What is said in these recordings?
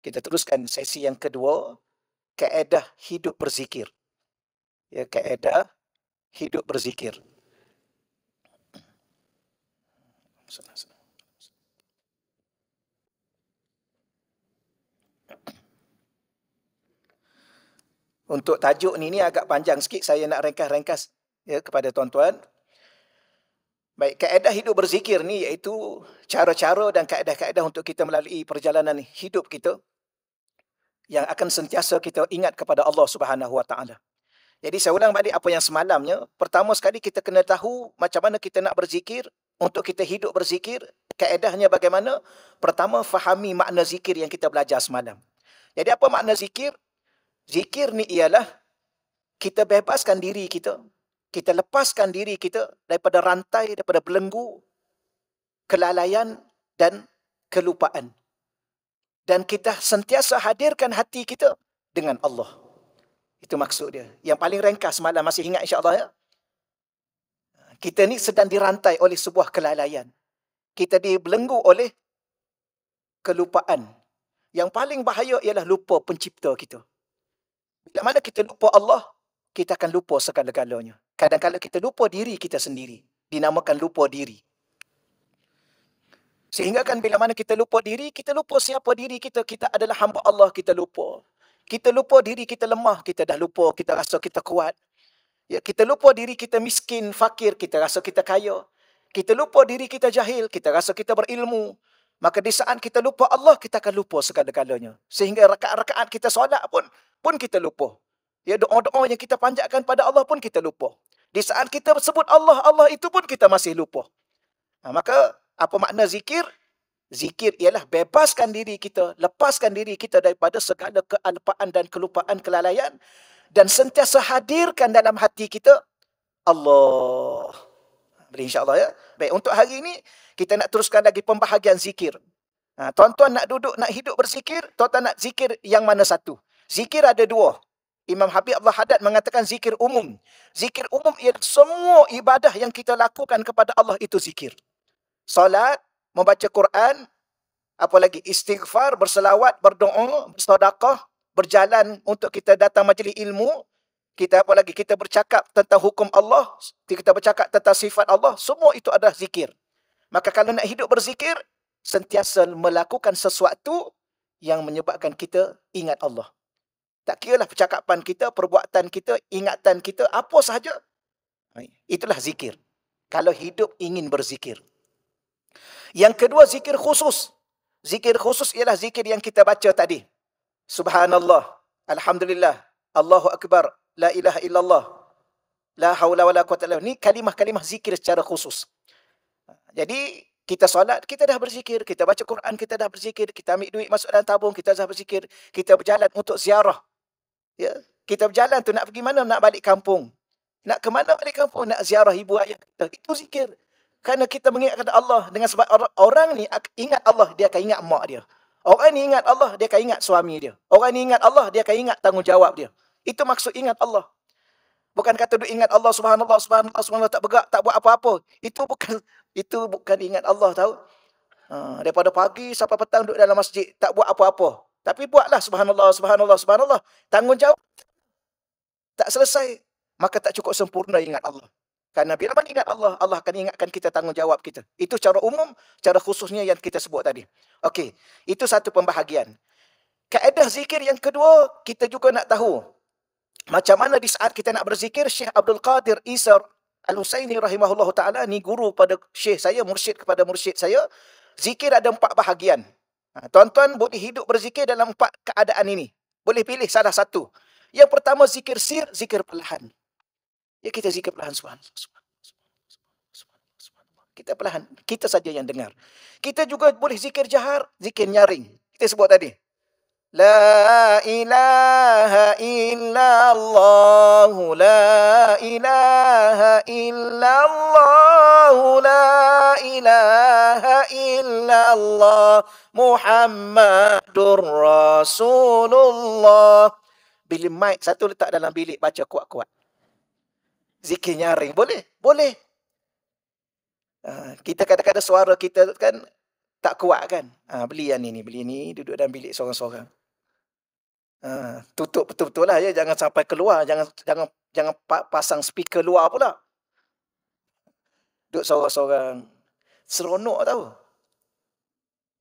Kita teruskan sesi yang kedua, kaedah hidup berzikir. Ya, kaedah hidup berzikir. Untuk tajuk ni ni agak panjang sikit saya nak ringkas-ringkas ya kepada tuan-tuan. Baik, kaedah hidup berzikir ni iaitu cara-cara dan kaedah-kaedah untuk kita melalui perjalanan hidup kita yang akan sentiasa kita ingat kepada Allah Subhanahu Wa Taala. Jadi saya ulang balik apa yang semalamnya. Pertama sekali kita kena tahu macam mana kita nak berzikir. Untuk kita hidup berzikir, kaedahnya bagaimana? Pertama, fahami makna zikir yang kita belajar semalam. Jadi apa makna zikir? Zikir ni ialah kita bebaskan diri kita. Kita lepaskan diri kita daripada rantai, daripada belenggu, kelalaian dan kelupaan dan kita sentiasa hadirkan hati kita dengan Allah. Itu maksud dia. Yang paling ringkas malam masih ingat Insyaallah. ya. Kita ni sedang dirantai oleh sebuah kelalaian. Kita dibelenggu oleh kelupaan. Yang paling bahaya ialah lupa pencipta kita. Bila mana kita lupa Allah, kita akan lupa segala-galanya. Kadang-kadang kita lupa diri kita sendiri. Dinamakan lupa diri. Sehingga kan bila mana kita lupa diri, kita lupa siapa diri kita. Kita adalah hamba Allah, kita lupa. Kita lupa diri kita lemah, kita dah lupa. Kita rasa kita kuat. Ya, kita lupa diri kita miskin, fakir, kita rasa kita kaya. Kita lupa diri kita jahil, kita rasa kita berilmu. Maka di saat kita lupa Allah, kita akan lupa segala-galanya. Sehingga rekaan-rekaan kita solat pun, pun kita lupa. Ya, doa-doa yang kita panjatkan pada Allah pun kita lupa. Di saat kita sebut Allah, Allah itu pun kita masih lupa. Ha, maka apa makna zikir? Zikir ialah bebaskan diri kita, lepaskan diri kita daripada segala kealpaan dan kelupaan kelalaian dan sentiasa hadirkan dalam hati kita Allah. Beri insyaAllah ya. Baik, untuk hari ini kita nak teruskan lagi pembahagian zikir. Ha, tuan-tuan nak duduk, nak hidup bersikir, tuan-tuan nak zikir yang mana satu? Zikir ada dua. Imam Habib Abdul Haddad mengatakan zikir umum. Zikir umum ialah semua ibadah yang kita lakukan kepada Allah itu zikir solat, membaca Quran, apalagi istighfar, berselawat, berdoa, bersedekah, berjalan untuk kita datang majlis ilmu, kita apalagi kita bercakap tentang hukum Allah, kita bercakap tentang sifat Allah, semua itu adalah zikir. Maka kalau nak hidup berzikir, sentiasa melakukan sesuatu yang menyebabkan kita ingat Allah. Tak kira lah percakapan kita, perbuatan kita, ingatan kita, apa sahaja. Itulah zikir. Kalau hidup ingin berzikir. Yang kedua zikir khusus. Zikir khusus ialah zikir yang kita baca tadi. Subhanallah. Alhamdulillah. Allahu Akbar. La ilaha illallah. La hawla wa la quwata illallah. Ini kalimah-kalimah zikir secara khusus. Jadi kita solat, kita dah berzikir. Kita baca Quran, kita dah berzikir. Kita ambil duit masuk dalam tabung, kita dah berzikir. Kita berjalan untuk ziarah. Ya? Kita berjalan tu nak pergi mana? Nak balik kampung. Nak ke mana balik kampung? Nak ziarah ibu ayah. Itu zikir. Kerana kita mengingatkan Allah dengan sebab orang, orang ni ingat Allah, dia akan ingat mak dia. Orang ni ingat Allah, dia akan ingat suami dia. Orang ni ingat Allah, dia akan ingat tanggungjawab dia. Itu maksud ingat Allah. Bukan kata duk ingat Allah subhanallah, subhanallah, subhanallah, tak bergerak, tak buat apa-apa. Itu bukan itu bukan ingat Allah tahu. Ha, daripada pagi sampai petang duduk dalam masjid, tak buat apa-apa. Tapi buatlah subhanallah, subhanallah, subhanallah. Tanggungjawab tak selesai, maka tak cukup sempurna ingat Allah. Kerana bila mana ingat Allah, Allah akan ingatkan kita tanggungjawab kita. Itu cara umum, cara khususnya yang kita sebut tadi. Okey, itu satu pembahagian. Kaedah zikir yang kedua, kita juga nak tahu. Macam mana di saat kita nak berzikir, Syekh Abdul Qadir Isar Al-Husayni rahimahullah ta'ala, ni guru pada Syekh saya, mursyid kepada mursyid saya. Zikir ada empat bahagian. Ha, tuan-tuan boleh hidup berzikir dalam empat keadaan ini. Boleh pilih salah satu. Yang pertama, zikir sir, zikir perlahan. Ya kita zikir perlahan subhanallah, subhanallah, Kita perlahan, kita saja yang dengar. Kita juga boleh zikir jahar, zikir nyaring. Kita sebut tadi. La ilaha illallah la ilaha illallah la ilaha illallah Muhammadur Rasulullah Bilik mic satu letak dalam bilik baca kuat-kuat zikir nyaring. Boleh? Boleh. Ha, kita kadang-kadang suara kita kan tak kuat kan? Ha, beli yang ni beli ini duduk dalam bilik seorang-seorang. Ha, tutup betul-betul lah ya, jangan sampai keluar, jangan jangan jangan pasang speaker luar pula. Duduk seorang-seorang. Seronok tau.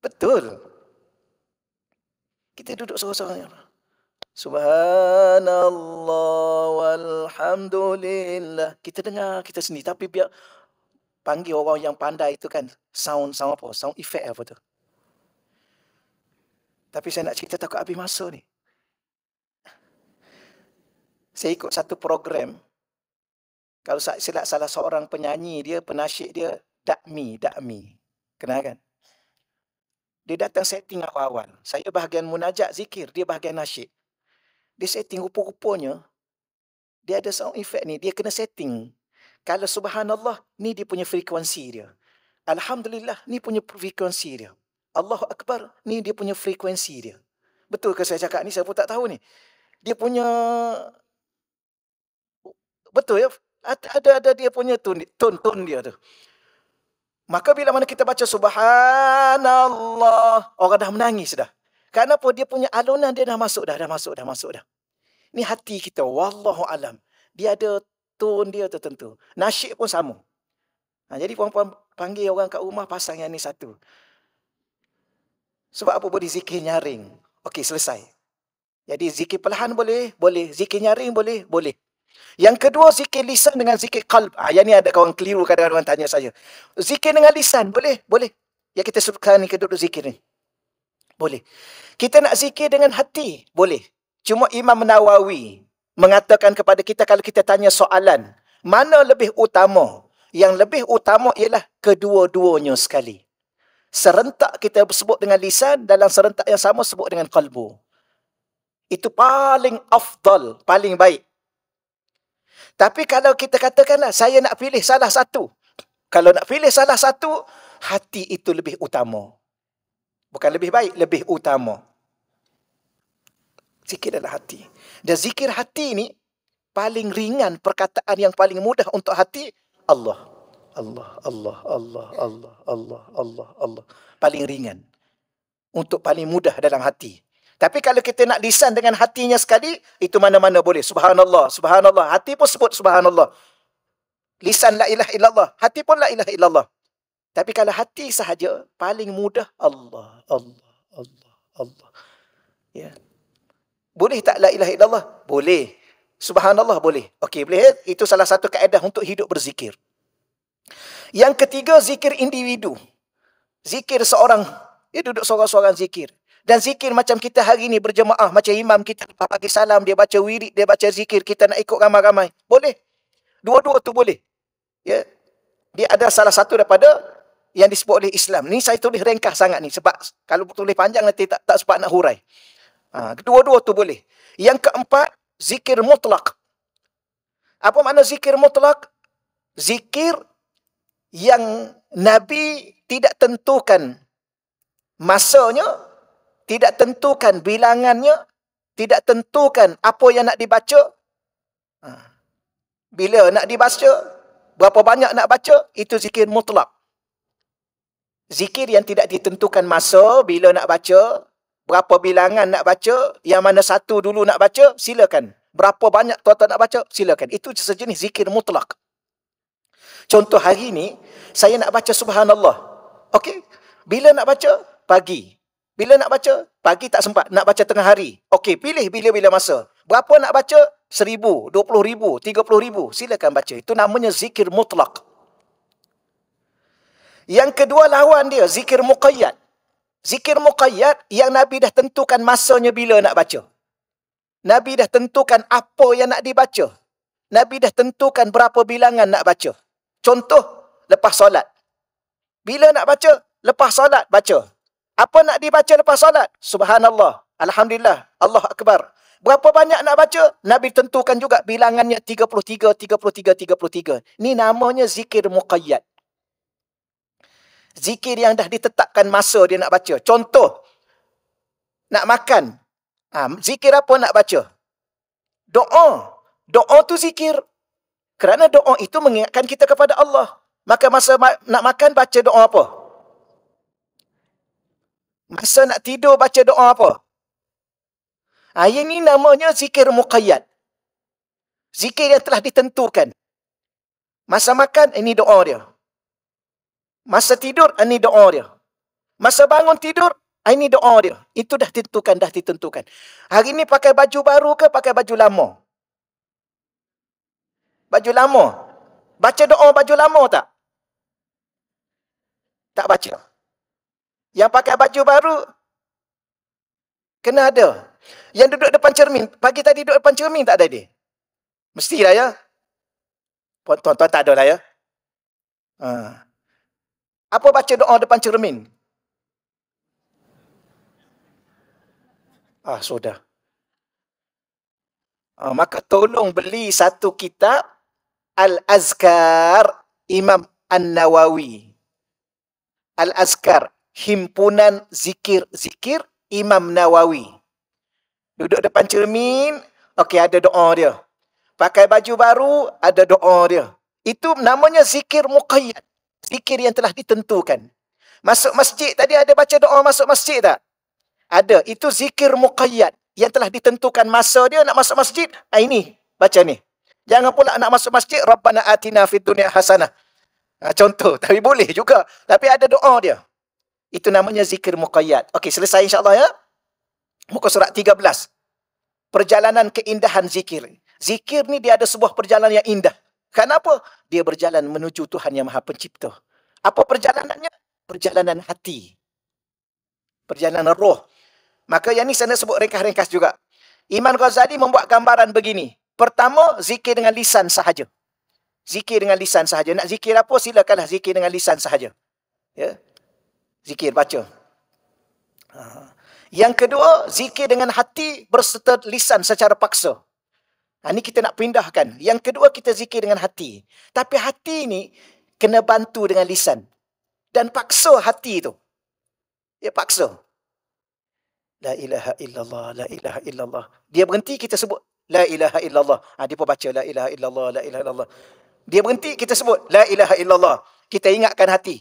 Betul. Kita duduk seorang-seorang. Subhanallah walhamdulillah. Kita dengar kita sendiri tapi biar panggil orang yang pandai itu kan sound sound apa sound effect apa tu. Tapi saya nak cerita takut habis masa ni. Saya ikut satu program. Kalau saya silap salah seorang penyanyi dia, penasyik dia, Dakmi, Dakmi. Kenal kan? Dia datang setting awal-awal. Saya bahagian munajat zikir, dia bahagian nasyik dia setting rupa-rupanya dia ada sound effect ni dia kena setting kalau subhanallah ni dia punya frekuensi dia alhamdulillah ni punya frekuensi dia Allahu akbar ni dia punya frekuensi dia betul ke saya cakap ni saya pun tak tahu ni dia punya betul ya ada ada dia punya tone tone dia tu maka bila mana kita baca subhanallah orang dah menangis dah Karena apa? Dia punya alunan dia dah masuk dah, dah masuk dah, masuk dah. Ni hati kita, wallahu alam. Dia ada tone dia tertentu. Nasyid pun sama. Ha, jadi puan-puan panggil orang kat rumah pasang yang ni satu. Sebab apa boleh zikir nyaring? Okey, selesai. Jadi zikir perlahan boleh? Boleh. Zikir nyaring boleh? Boleh. Yang kedua, zikir lisan dengan zikir kalb. Ha, yang ni ada kawan keliru kadang-kadang tanya saya. Zikir dengan lisan, boleh? Boleh. Ya kita sebutkan ni, kedua-dua zikir ni. Boleh. Kita nak zikir dengan hati? Boleh. Cuma Imam Nawawi mengatakan kepada kita kalau kita tanya soalan, mana lebih utama? Yang lebih utama ialah kedua-duanya sekali. Serentak kita sebut dengan lisan, dalam serentak yang sama sebut dengan kalbu. Itu paling afdal, paling baik. Tapi kalau kita katakanlah, saya nak pilih salah satu. Kalau nak pilih salah satu, hati itu lebih utama. Bukan lebih baik, lebih utama. Zikir adalah hati. Dan zikir hati ini paling ringan perkataan yang paling mudah untuk hati Allah. Allah, Allah, Allah, Allah, Allah, Allah, Allah. Paling ringan. Untuk paling mudah dalam hati. Tapi kalau kita nak lisan dengan hatinya sekali, itu mana-mana boleh. Subhanallah, subhanallah. Hati pun sebut subhanallah. Lisan la ilah illallah. Hati pun la ilah illallah. Tapi kalau hati sahaja, paling mudah Allah, Allah, Allah, Allah. Ya. Boleh tak la ilaha illallah? Boleh. Subhanallah boleh. Okey, boleh. Itu salah satu kaedah untuk hidup berzikir. Yang ketiga, zikir individu. Zikir seorang. Dia duduk seorang-seorang zikir. Dan zikir macam kita hari ini berjemaah. Macam imam kita bapak bagi salam. Dia baca wirid, dia baca zikir. Kita nak ikut ramai-ramai. Boleh. Dua-dua tu boleh. Ya. Dia ada salah satu daripada yang disebut oleh Islam. Ni saya tulis ringkas sangat ni sebab kalau tulis panjang nanti tak tak sempat nak hurai. Ha, kedua-dua tu boleh. Yang keempat, zikir mutlak. Apa makna zikir mutlak? Zikir yang Nabi tidak tentukan masanya, tidak tentukan bilangannya, tidak tentukan apa yang nak dibaca. Ha. Bila nak dibaca, berapa banyak nak baca, itu zikir mutlak zikir yang tidak ditentukan masa bila nak baca, berapa bilangan nak baca, yang mana satu dulu nak baca, silakan. Berapa banyak tuan-tuan nak baca, silakan. Itu sejenis zikir mutlak. Contoh hari ini, saya nak baca subhanallah. Okey? Bila nak baca? Pagi. Bila nak baca? Pagi tak sempat. Nak baca tengah hari. Okey, pilih bila-bila masa. Berapa nak baca? Seribu, dua puluh ribu, tiga puluh ribu. Silakan baca. Itu namanya zikir mutlak. Yang kedua lawan dia zikir muqayyad. Zikir muqayyad yang Nabi dah tentukan masanya bila nak baca. Nabi dah tentukan apa yang nak dibaca. Nabi dah tentukan berapa bilangan nak baca. Contoh, lepas solat. Bila nak baca? Lepas solat baca. Apa nak dibaca lepas solat? Subhanallah. Alhamdulillah. Allah Akbar. Berapa banyak nak baca? Nabi tentukan juga bilangannya 33, 33, 33. Ini namanya zikir muqayyad. Zikir yang dah ditetapkan masa dia nak baca. Contoh, nak makan. Ha, zikir apa nak baca? Doa. Doa tu zikir. Kerana doa itu mengingatkan kita kepada Allah. Maka masa ma- nak makan, baca doa apa? Masa nak tidur, baca doa apa? Ha, ini namanya zikir muqayyad. Zikir yang telah ditentukan. Masa makan, ini doa dia. Masa tidur, ini doa dia. Masa bangun tidur, ini doa dia. Itu dah ditentukan, dah ditentukan. Hari ini pakai baju baru ke pakai baju lama? Baju lama. Baca doa baju lama tak? Tak baca. Yang pakai baju baru, kena ada. Yang duduk depan cermin, pagi tadi duduk depan cermin tak ada dia? Mestilah ya. Tuan-tuan tak ada lah ya. Haa. Uh. Apa baca doa depan cermin? Ah, sudah. Ah, maka tolong beli satu kitab Al-Azkar Imam An-Nawawi. Al-Azkar, himpunan zikir-zikir Imam Nawawi. Duduk depan cermin, okey ada doa dia. Pakai baju baru, ada doa dia. Itu namanya zikir muqayyad zikir yang telah ditentukan. Masuk masjid tadi ada baca doa masuk masjid tak? Ada. Itu zikir muqayyad yang telah ditentukan masa dia nak masuk masjid. Ah ini baca ni. Jangan pula nak masuk masjid Rabbana atina fid dunya hasanah. Ha, contoh, tapi boleh juga. Tapi ada doa dia. Itu namanya zikir muqayyad. Okey, selesai insyaallah allah ya. Muka surat 13. Perjalanan keindahan zikir. Zikir ni dia ada sebuah perjalanan yang indah. Kenapa? Dia berjalan menuju Tuhan yang Maha Pencipta. Apa perjalanannya? Perjalanan hati. Perjalanan roh. Maka yang ini saya sebut ringkas-ringkas juga. Iman Ghazali membuat gambaran begini. Pertama, zikir dengan lisan sahaja. Zikir dengan lisan sahaja. Nak zikir apa? Silakanlah zikir dengan lisan sahaja. Ya? Zikir, baca. Yang kedua, zikir dengan hati berserta lisan secara paksa. Ha, ini kita nak pindahkan. Yang kedua kita zikir dengan hati. Tapi hati ini kena bantu dengan lisan. Dan paksa hati itu. Dia paksa. La ilaha illallah, la ilaha illallah. Dia berhenti kita sebut. La ilaha illallah. Ha, dia pun baca la ilaha illallah, la ilaha illallah. Dia berhenti kita sebut. La ilaha illallah. Kita ingatkan hati.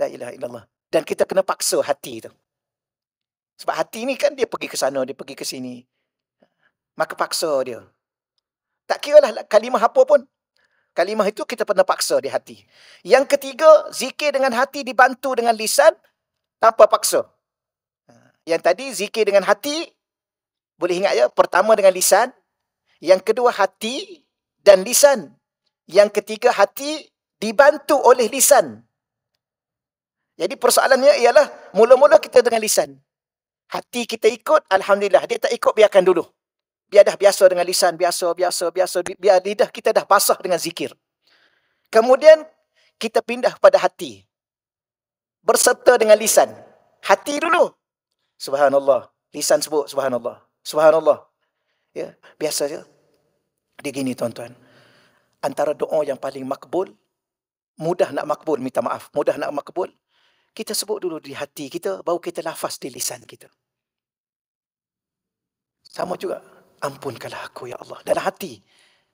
La ilaha illallah. Dan kita kena paksa hati itu. Sebab hati ini kan dia pergi ke sana, dia pergi ke sini. Maka paksa dia. Tak kira lah, lah kalimah apa pun. Kalimah itu kita pernah paksa di hati. Yang ketiga, zikir dengan hati dibantu dengan lisan tanpa paksa. Ha, yang tadi, zikir dengan hati, boleh ingat ya, pertama dengan lisan. Yang kedua, hati dan lisan. Yang ketiga, hati dibantu oleh lisan. Jadi persoalannya ialah mula-mula kita dengan lisan. Hati kita ikut, Alhamdulillah. Dia tak ikut, biarkan dulu biar dah biasa dengan lisan, biasa, biasa, biasa, biar lidah kita dah basah dengan zikir. Kemudian kita pindah pada hati. Berserta dengan lisan. Hati dulu. Subhanallah. Lisan sebut subhanallah. Subhanallah. Ya, biasa je. Dia gini tuan-tuan. Antara doa yang paling makbul, mudah nak makbul, minta maaf. Mudah nak makbul. Kita sebut dulu di hati kita, baru kita lafaz di lisan kita. Sama juga ampunkanlah aku ya Allah dalam hati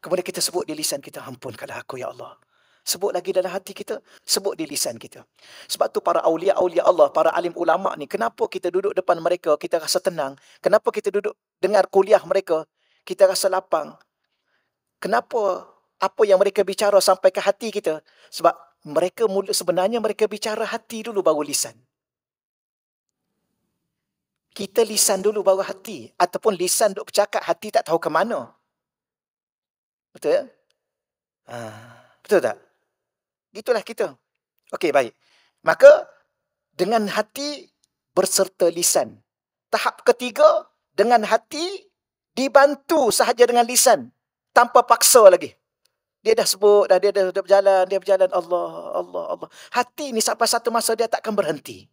kemudian kita sebut di lisan kita ampunkanlah aku ya Allah sebut lagi dalam hati kita sebut di lisan kita sebab tu para aulia aulia Allah para alim ulama ni kenapa kita duduk depan mereka kita rasa tenang kenapa kita duduk dengar kuliah mereka kita rasa lapang kenapa apa yang mereka bicara sampai ke hati kita sebab mereka mula, sebenarnya mereka bicara hati dulu baru lisan kita lisan dulu bawah hati. Ataupun lisan duk bercakap, hati tak tahu ke mana. Betul ya? Ha, betul tak? Itulah kita. Okey, baik. Maka, dengan hati berserta lisan. Tahap ketiga, dengan hati dibantu sahaja dengan lisan. Tanpa paksa lagi. Dia dah sebut, dah dia dah, dah berjalan, dia berjalan. Allah, Allah, Allah. Hati ni sampai satu masa dia takkan berhenti.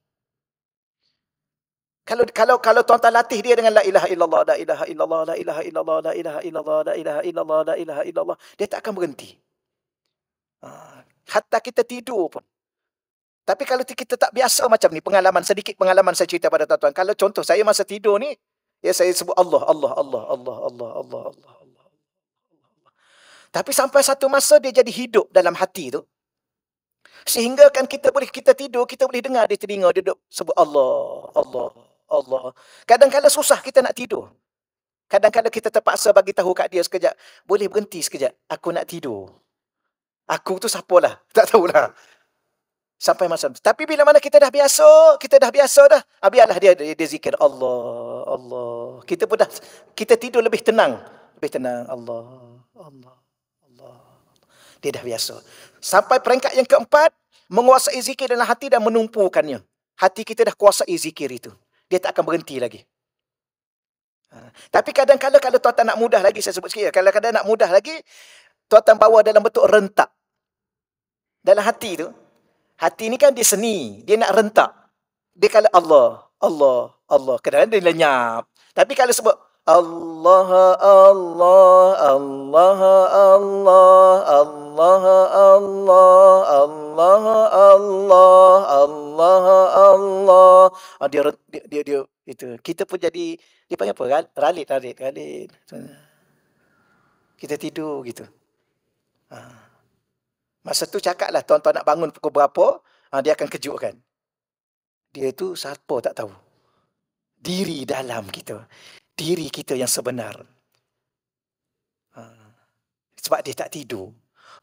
Kalau kalau kalau tuan tak latih dia dengan la ilaha illallah la ilaha illallah la ilaha illallah la ilaha illallah la ilaha illallah la ilaha illallah dia tak akan berhenti. Ha, hatta kita tidur pun. Tapi kalau kita tak biasa macam ni, pengalaman sedikit pengalaman saya cerita pada tuan-tuan. Kalau contoh saya masa tidur ni, ya saya sebut Allah, Allah, Allah, Allah, Allah, Allah, Allah, Allah, Allah, Allah. Tapi sampai satu masa dia jadi hidup dalam hati tu. Sehingga kan kita boleh kita tidur, kita boleh dengar di telinga dia duduk sebut Allah, Allah, Allah. Kadang-kadang susah kita nak tidur. Kadang-kadang kita terpaksa bagi tahu kat dia sekejap. Boleh berhenti sekejap. Aku nak tidur. Aku tu siapalah. Tak tahulah. Sampai masa. Tapi bila mana kita dah biasa. Kita dah biasa dah. Ah, biarlah dia, dia, dia zikir. Allah. Allah. Kita pun dah. Kita tidur lebih tenang. Lebih tenang. Allah. Allah. Allah. Dia dah biasa. Sampai peringkat yang keempat. Menguasai zikir dalam hati dan menumpukannya. Hati kita dah kuasai zikir itu dia tak akan berhenti lagi. Ha. Tapi kadang-kadang kalau tuan-tuan nak mudah lagi, saya sebut sikit. Kadang-kadang nak mudah lagi, tuan-tuan bawa dalam bentuk rentak. Dalam hati tu. Hati ni kan dia seni. Dia nak rentak. Dia kalau Allah, Allah, Allah. Kadang-kadang dia lenyap. Tapi kalau sebut Allah, Allah, Allah, Allah, Allah, Allah, Allah, Allah, Allah, Allah. dia dia dia itu kita pun jadi dia panggil apa ralit ralit ralit kita tidur gitu ha. masa tu cakaplah tuan-tuan nak bangun pukul berapa ha, dia akan kejutkan dia tu siapa tak tahu diri dalam kita diri kita yang sebenar. Ha. Sebab dia tak tidur.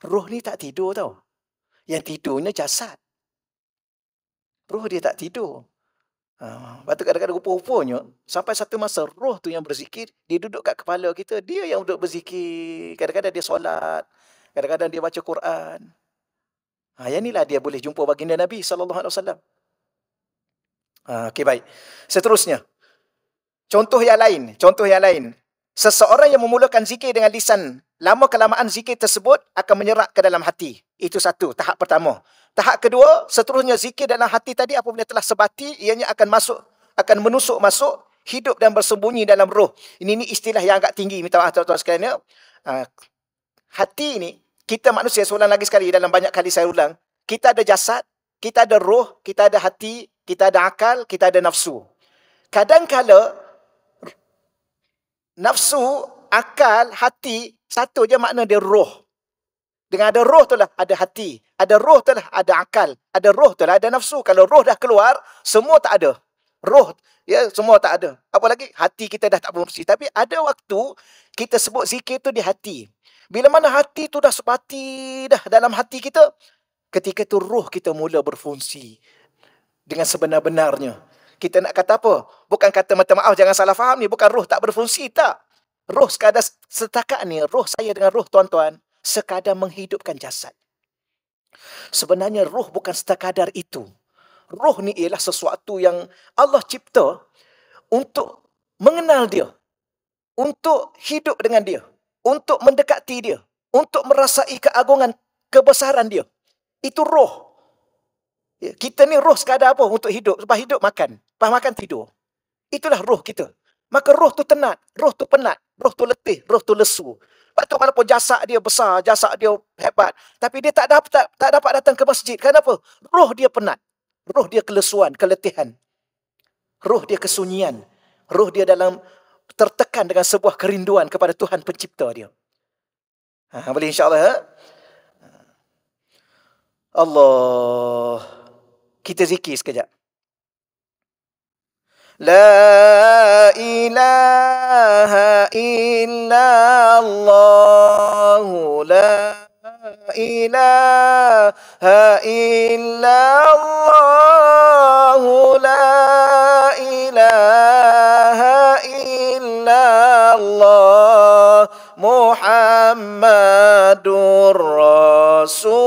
Roh ni tak tidur tau. Yang tidurnya jasad. Roh dia tak tidur. Ha. Lepas tu kadang-kadang rupa-rupanya, sampai satu masa roh tu yang berzikir, dia duduk kat kepala kita, dia yang duduk berzikir. Kadang-kadang dia solat. Kadang-kadang dia baca Quran. Ha, yang inilah dia boleh jumpa baginda Nabi SAW. Ha, okay, baik. Seterusnya, Contoh yang lain, contoh yang lain. Seseorang yang memulakan zikir dengan lisan, lama kelamaan zikir tersebut akan menyerap ke dalam hati. Itu satu, tahap pertama. Tahap kedua, seterusnya zikir dalam hati tadi apabila telah sebati, ianya akan masuk, akan menusuk masuk, hidup dan bersembunyi dalam roh. Ini, ini istilah yang agak tinggi, minta maaf tuan-tuan sekalian. Uh, hati ini, kita manusia, seulang lagi sekali dalam banyak kali saya ulang, kita ada jasad, kita ada roh, kita ada hati, kita ada akal, kita ada nafsu. kadang -kadang, nafsu, akal, hati, satu je makna dia roh. Dengan ada roh tu lah ada hati. Ada roh tu lah ada akal. Ada roh tu lah ada nafsu. Kalau roh dah keluar, semua tak ada. Roh, ya semua tak ada. Apalagi hati kita dah tak berfungsi. Tapi ada waktu kita sebut zikir tu di hati. Bila mana hati tu dah sepati dah dalam hati kita, ketika tu roh kita mula berfungsi dengan sebenar-benarnya kita nak kata apa? Bukan kata minta maaf, ah, jangan salah faham ni. Bukan roh tak berfungsi, tak. Roh sekadar setakat ni, roh saya dengan roh tuan-tuan, sekadar menghidupkan jasad. Sebenarnya roh bukan setakadar itu. Roh ni ialah sesuatu yang Allah cipta untuk mengenal dia. Untuk hidup dengan dia. Untuk mendekati dia. Untuk merasai keagungan, kebesaran dia. Itu roh. Kita ni roh sekadar apa untuk hidup? Sebab hidup makan lepas makan tidur. Itulah roh kita. Maka roh tu tenat, roh tu penat, roh tu letih, roh tu lesu. Lepas tu walaupun jasad dia besar, jasad dia hebat. Tapi dia tak dapat, tak, tak dapat datang ke masjid. Kenapa? Roh dia penat. Roh dia kelesuan, keletihan. Roh dia kesunyian. Roh dia dalam tertekan dengan sebuah kerinduan kepada Tuhan pencipta dia. Ha, boleh insyaAllah. Ha? Allah. Kita zikir sekejap. لا إله إلا الله لا إله إلا الله لا إله إلا الله محمد رسول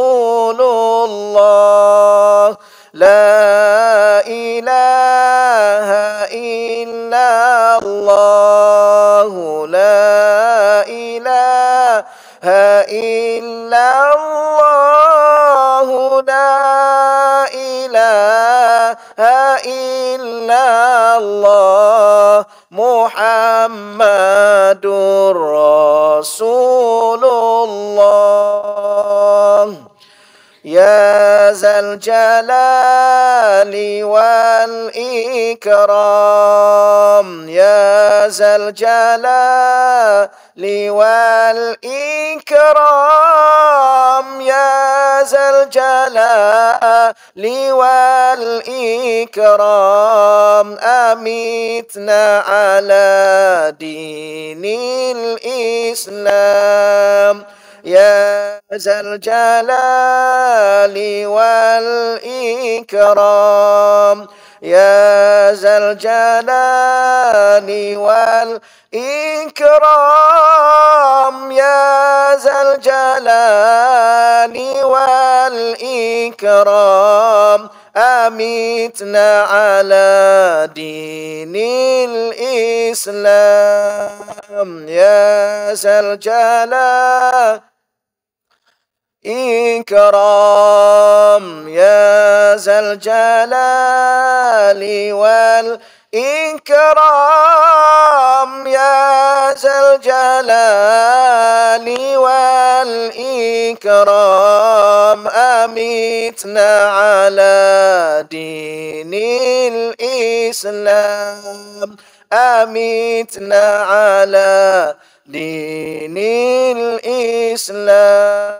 إلا الله محمد رسول الله يا ذا الجلال والإكرام يا ذا الجلال والإكرام يا ذا الجلال والإكرام أميتنا على دين الإسلام يا ذا الجلال والإكرام يا ذا الجلال والإكرام يا ذا الجلال والإكرام أميتنا على دين الإسلام يا ذا الجلال إكرام يا ذا الجلال والإكرام يا ذا الجلال والإكرام أميتنا على دين الإسلام أميتنا على دين الإسلام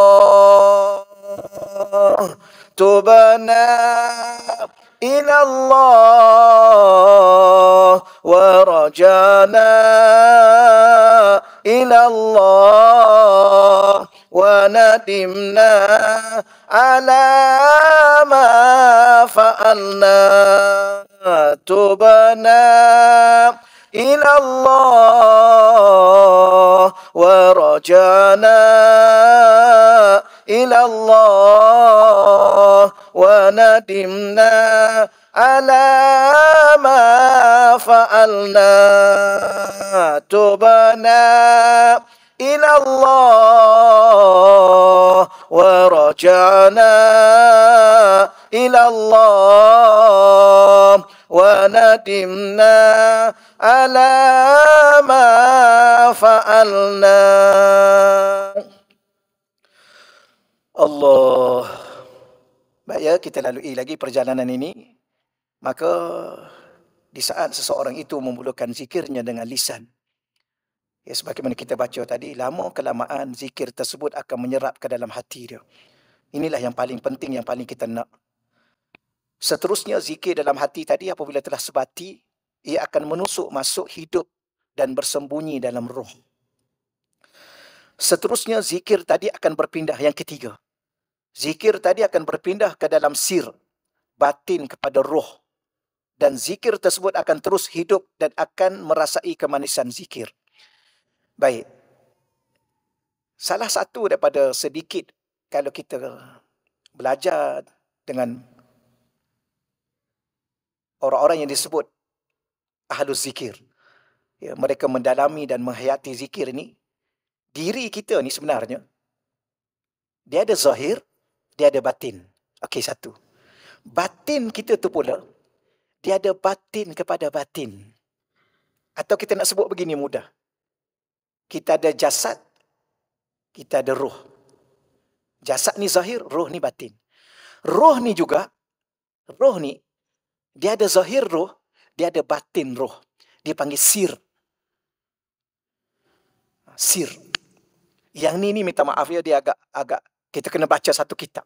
تبنا إلى الله ورجعنا إلى الله وندمنا على ما فعلنا تبنا إلى الله ورجعنا إلى الله وندمنا على ما فعلنا تبنا إلى الله ورجعنا إلى الله وندمنا على ما فعلنا Allah. Baik ya, kita lalui lagi perjalanan ini. Maka di saat seseorang itu memulakan zikirnya dengan lisan. Ya, sebagaimana kita baca tadi, lama kelamaan zikir tersebut akan menyerap ke dalam hati dia. Inilah yang paling penting, yang paling kita nak. Seterusnya zikir dalam hati tadi apabila telah sebati, ia akan menusuk masuk hidup dan bersembunyi dalam roh. Seterusnya zikir tadi akan berpindah yang ketiga, Zikir tadi akan berpindah ke dalam sir, batin kepada roh. Dan zikir tersebut akan terus hidup dan akan merasai kemanisan zikir. Baik. Salah satu daripada sedikit kalau kita belajar dengan orang-orang yang disebut ahlu zikir. Ya, mereka mendalami dan menghayati zikir ini. Diri kita ni sebenarnya, dia ada zahir, dia ada batin. Okey, satu. Batin kita tu pula, dia ada batin kepada batin. Atau kita nak sebut begini mudah. Kita ada jasad, kita ada roh. Jasad ni zahir, roh ni batin. Roh ni juga, roh ni, dia ada zahir roh, dia ada batin roh. Dia panggil sir. Sir. Yang ni ni minta maaf ya, dia agak, agak kita kena baca satu kitab.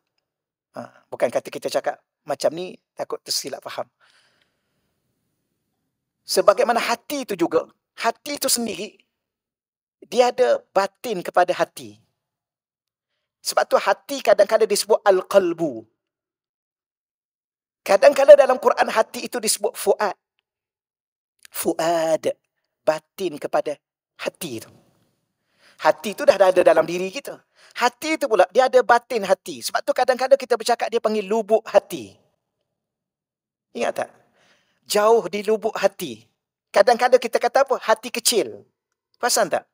Ha, bukan kata kita cakap macam ni takut tersilap faham. Sebagaimana hati itu juga, hati itu sendiri dia ada batin kepada hati. Sebab tu hati kadang-kadang disebut al-qalbu. Kadang-kadang dalam Quran hati itu disebut fuad. Fuad batin kepada hati itu. Hati tu dah ada dalam diri kita. Hati tu pula, dia ada batin hati. Sebab tu kadang-kadang kita bercakap dia panggil lubuk hati. Ingat tak? Jauh di lubuk hati. Kadang-kadang kita kata apa? Hati kecil. Perasan tak?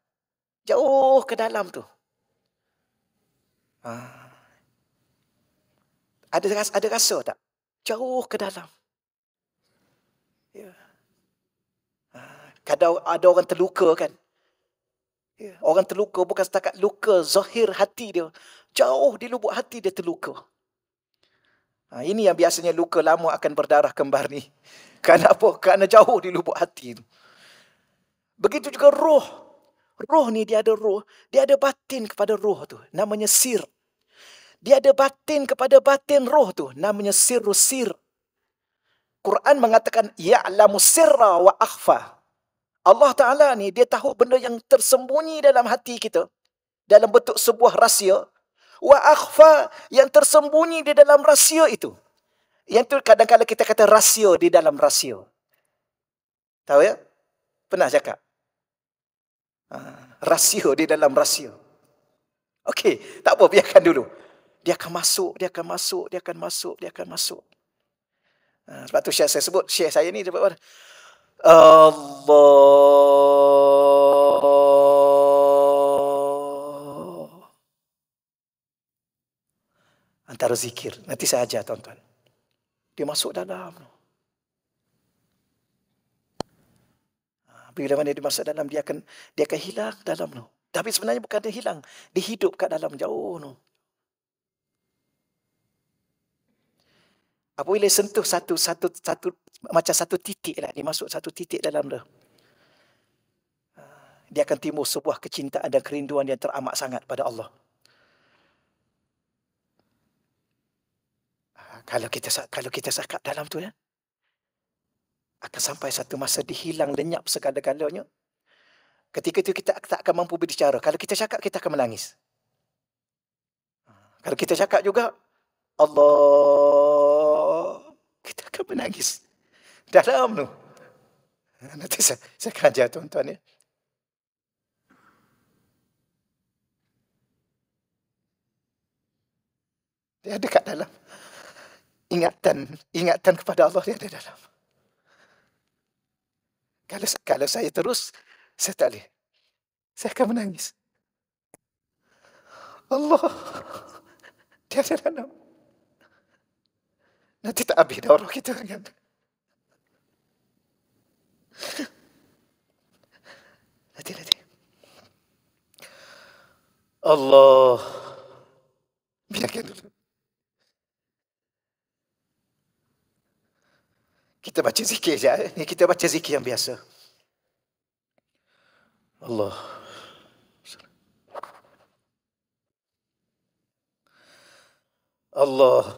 Jauh ke dalam tu. Ha. Ada, rasa, ada rasa tak? Jauh ke dalam. Ya. Ha. Kadang ada orang terluka kan? Orang terluka bukan setakat luka zahir hati dia. Jauh di lubuk hati dia terluka. Ha, ini yang biasanya luka lama akan berdarah kembar ni. apa? Kerana jauh di lubuk hati tu. Begitu juga roh. Roh ni dia ada roh. Dia ada batin kepada roh tu. Namanya sir. Dia ada batin kepada batin roh tu. Namanya sirru sir. Quran mengatakan, Ya'lamu sirra wa akhfa. Allah Ta'ala ni dia tahu benda yang tersembunyi dalam hati kita. Dalam bentuk sebuah rahsia. Wa akhfa yang tersembunyi di dalam rahsia itu. Yang tu kadang-kadang kita kata rahsia di dalam rahsia. Tahu ya? Pernah cakap? Ha, rahsia di dalam rahsia. Okey, tak apa biarkan dulu. Dia akan masuk, dia akan masuk, dia akan masuk, dia akan masuk. Ha, sebab tu saya sebut, syekh saya ni dia buat apa? Allah. Antara zikir. Nanti saya ajar tuan-tuan. Dia masuk dalam. Ha, bila mana dia masuk dalam, dia akan dia akan hilang dalam. Tapi sebenarnya bukan dia hilang. Dia hidup kat dalam jauh. tuan Apabila sentuh satu, satu, satu, macam satu titik lah. Dia masuk satu titik dalam dia. Ah, dia akan timbul sebuah kecintaan dan kerinduan yang teramat sangat pada Allah. Ah, kalau kita kalau kita sakat dalam tu ya. Akan sampai satu masa dihilang lenyap segala-galanya. Ketika itu kita tak akan mampu berbicara. Kalau kita cakap, kita akan menangis. Ah, kalau kita cakap juga, Allah kita akan menangis dalam tu. Nanti saya, saya kajar tuan-tuan ya. Dia ada kat dalam. Ingatan ingatan kepada Allah dia ada dalam. Kalau, kalau saya terus, saya tak boleh. Saya akan menangis. Allah. Dia ada dalam. Nanti tak habis dah orang kita kan. Nanti, nanti. Allah. Biarkan dulu. Kita baca zikir je. Eh. Ni kita baca zikir yang biasa. Allah. Allah.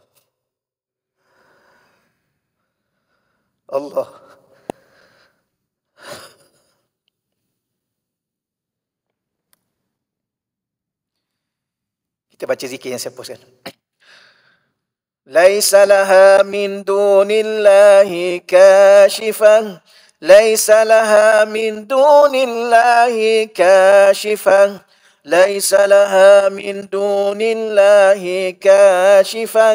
الله Kita baca zikir yang ليس لها من دون الله كاشفا ليس لها من دون الله كاشفا ليس لها من دون الله كاشفا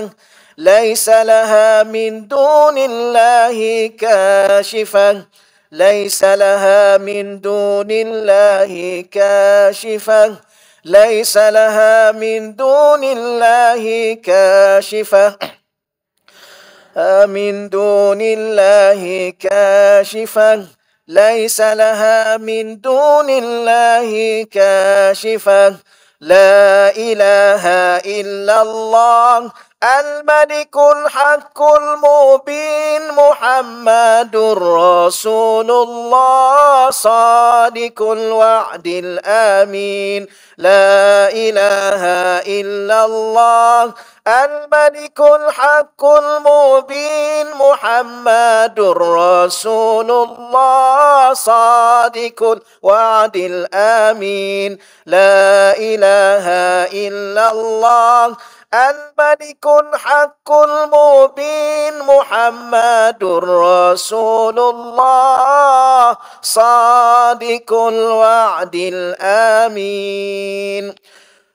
ليس لها من دون الله كاشفة ليس لها من دون الله كاشفة ليس لها من دون الله كاشفة آه، من دون الله كاشفة ليس لها من دون الله كاشفة لا إله إلا الله الملك الحق المبين محمد رسول الله صادق الوعد الامين لا اله الا الله الملك الحق المبين محمد رسول الله صادق الوعد الامين لا اله الا الله الملك الحق المبين محمد رسول الله صادق الوعد الامين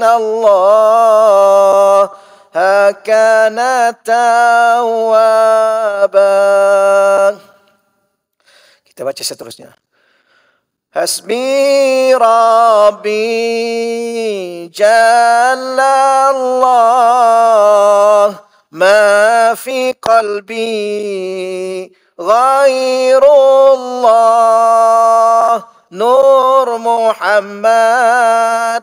إن الله كان توابا Kita baca seterusnya. Hasbi Rabbi Jalla Allah ما في قلبي غير الله نور محمد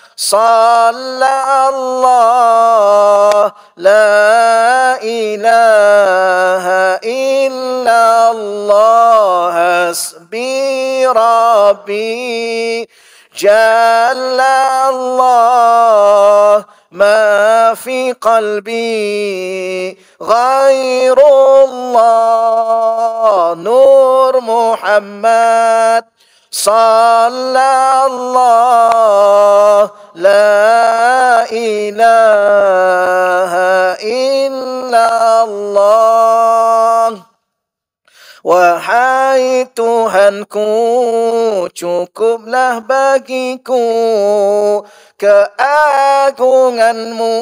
صلى الله لا إله إلا الله اسبي ربي جل الله ما في قلبي غير الله نور محمد صلى الله لا إله إلا الله Wahai Tuhanku, cukuplah bagiku keagunganmu.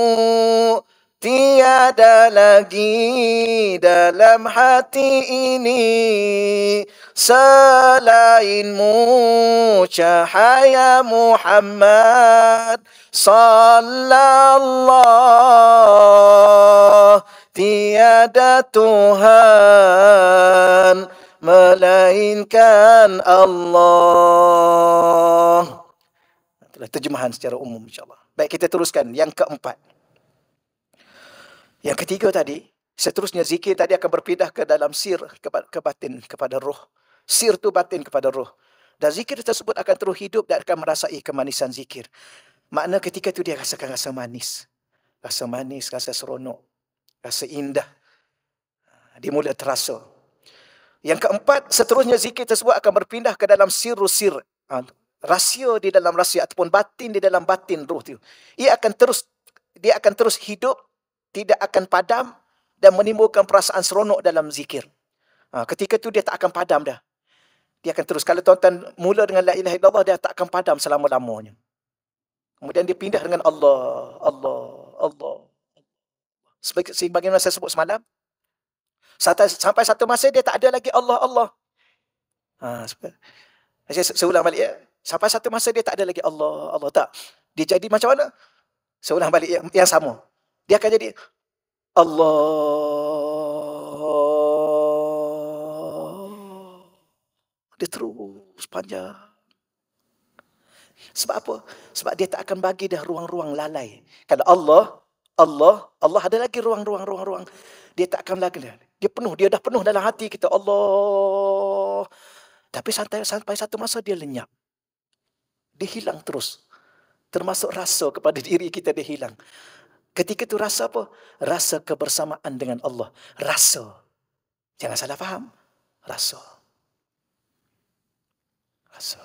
Tiada lagi dalam hati ini selainmu cahaya Muhammad sallallahu tiada tuhan melainkan Allah itulah terjemahan secara umum insyaallah baik kita teruskan yang keempat yang ketiga tadi seterusnya zikir tadi akan berpindah ke dalam sir ke batin kepada roh sir tu batin kepada roh. Dan zikir tersebut akan terus hidup dan akan merasai kemanisan zikir. Makna ketika itu dia rasakan rasa manis. Rasa manis, rasa seronok. Rasa indah. Ha, dia mula terasa. Yang keempat, seterusnya zikir tersebut akan berpindah ke dalam sir-sir. Ha, rasio di dalam rasio ataupun batin di dalam batin roh itu. Ia akan terus dia akan terus hidup, tidak akan padam dan menimbulkan perasaan seronok dalam zikir. Ha, ketika itu dia tak akan padam dah dia akan terus. Kalau tuan-tuan mula dengan la ilaha illallah, dia tak akan padam selama-lamanya. Kemudian dia pindah dengan Allah, Allah, Allah. Sebagai Sebagaimana saya sebut semalam, sampai satu masa dia tak ada lagi Allah, Allah. Ha, saya, saya balik ya. Sampai satu masa dia tak ada lagi Allah, Allah. Tak. Dia jadi macam mana? Saya balik yang, yang sama. Dia akan jadi Allah, Dia terus panjang. Sebab apa? Sebab dia tak akan bagi dah ruang-ruang lalai. Kalau Allah, Allah, Allah ada lagi ruang-ruang, ruang-ruang. Dia tak akan lagi. Dia penuh, dia dah penuh dalam hati kita. Allah. Tapi sampai, sampai satu masa dia lenyap. Dia hilang terus. Termasuk rasa kepada diri kita dia hilang. Ketika itu rasa apa? Rasa kebersamaan dengan Allah. Rasa. Jangan salah faham. Rasa. Asa.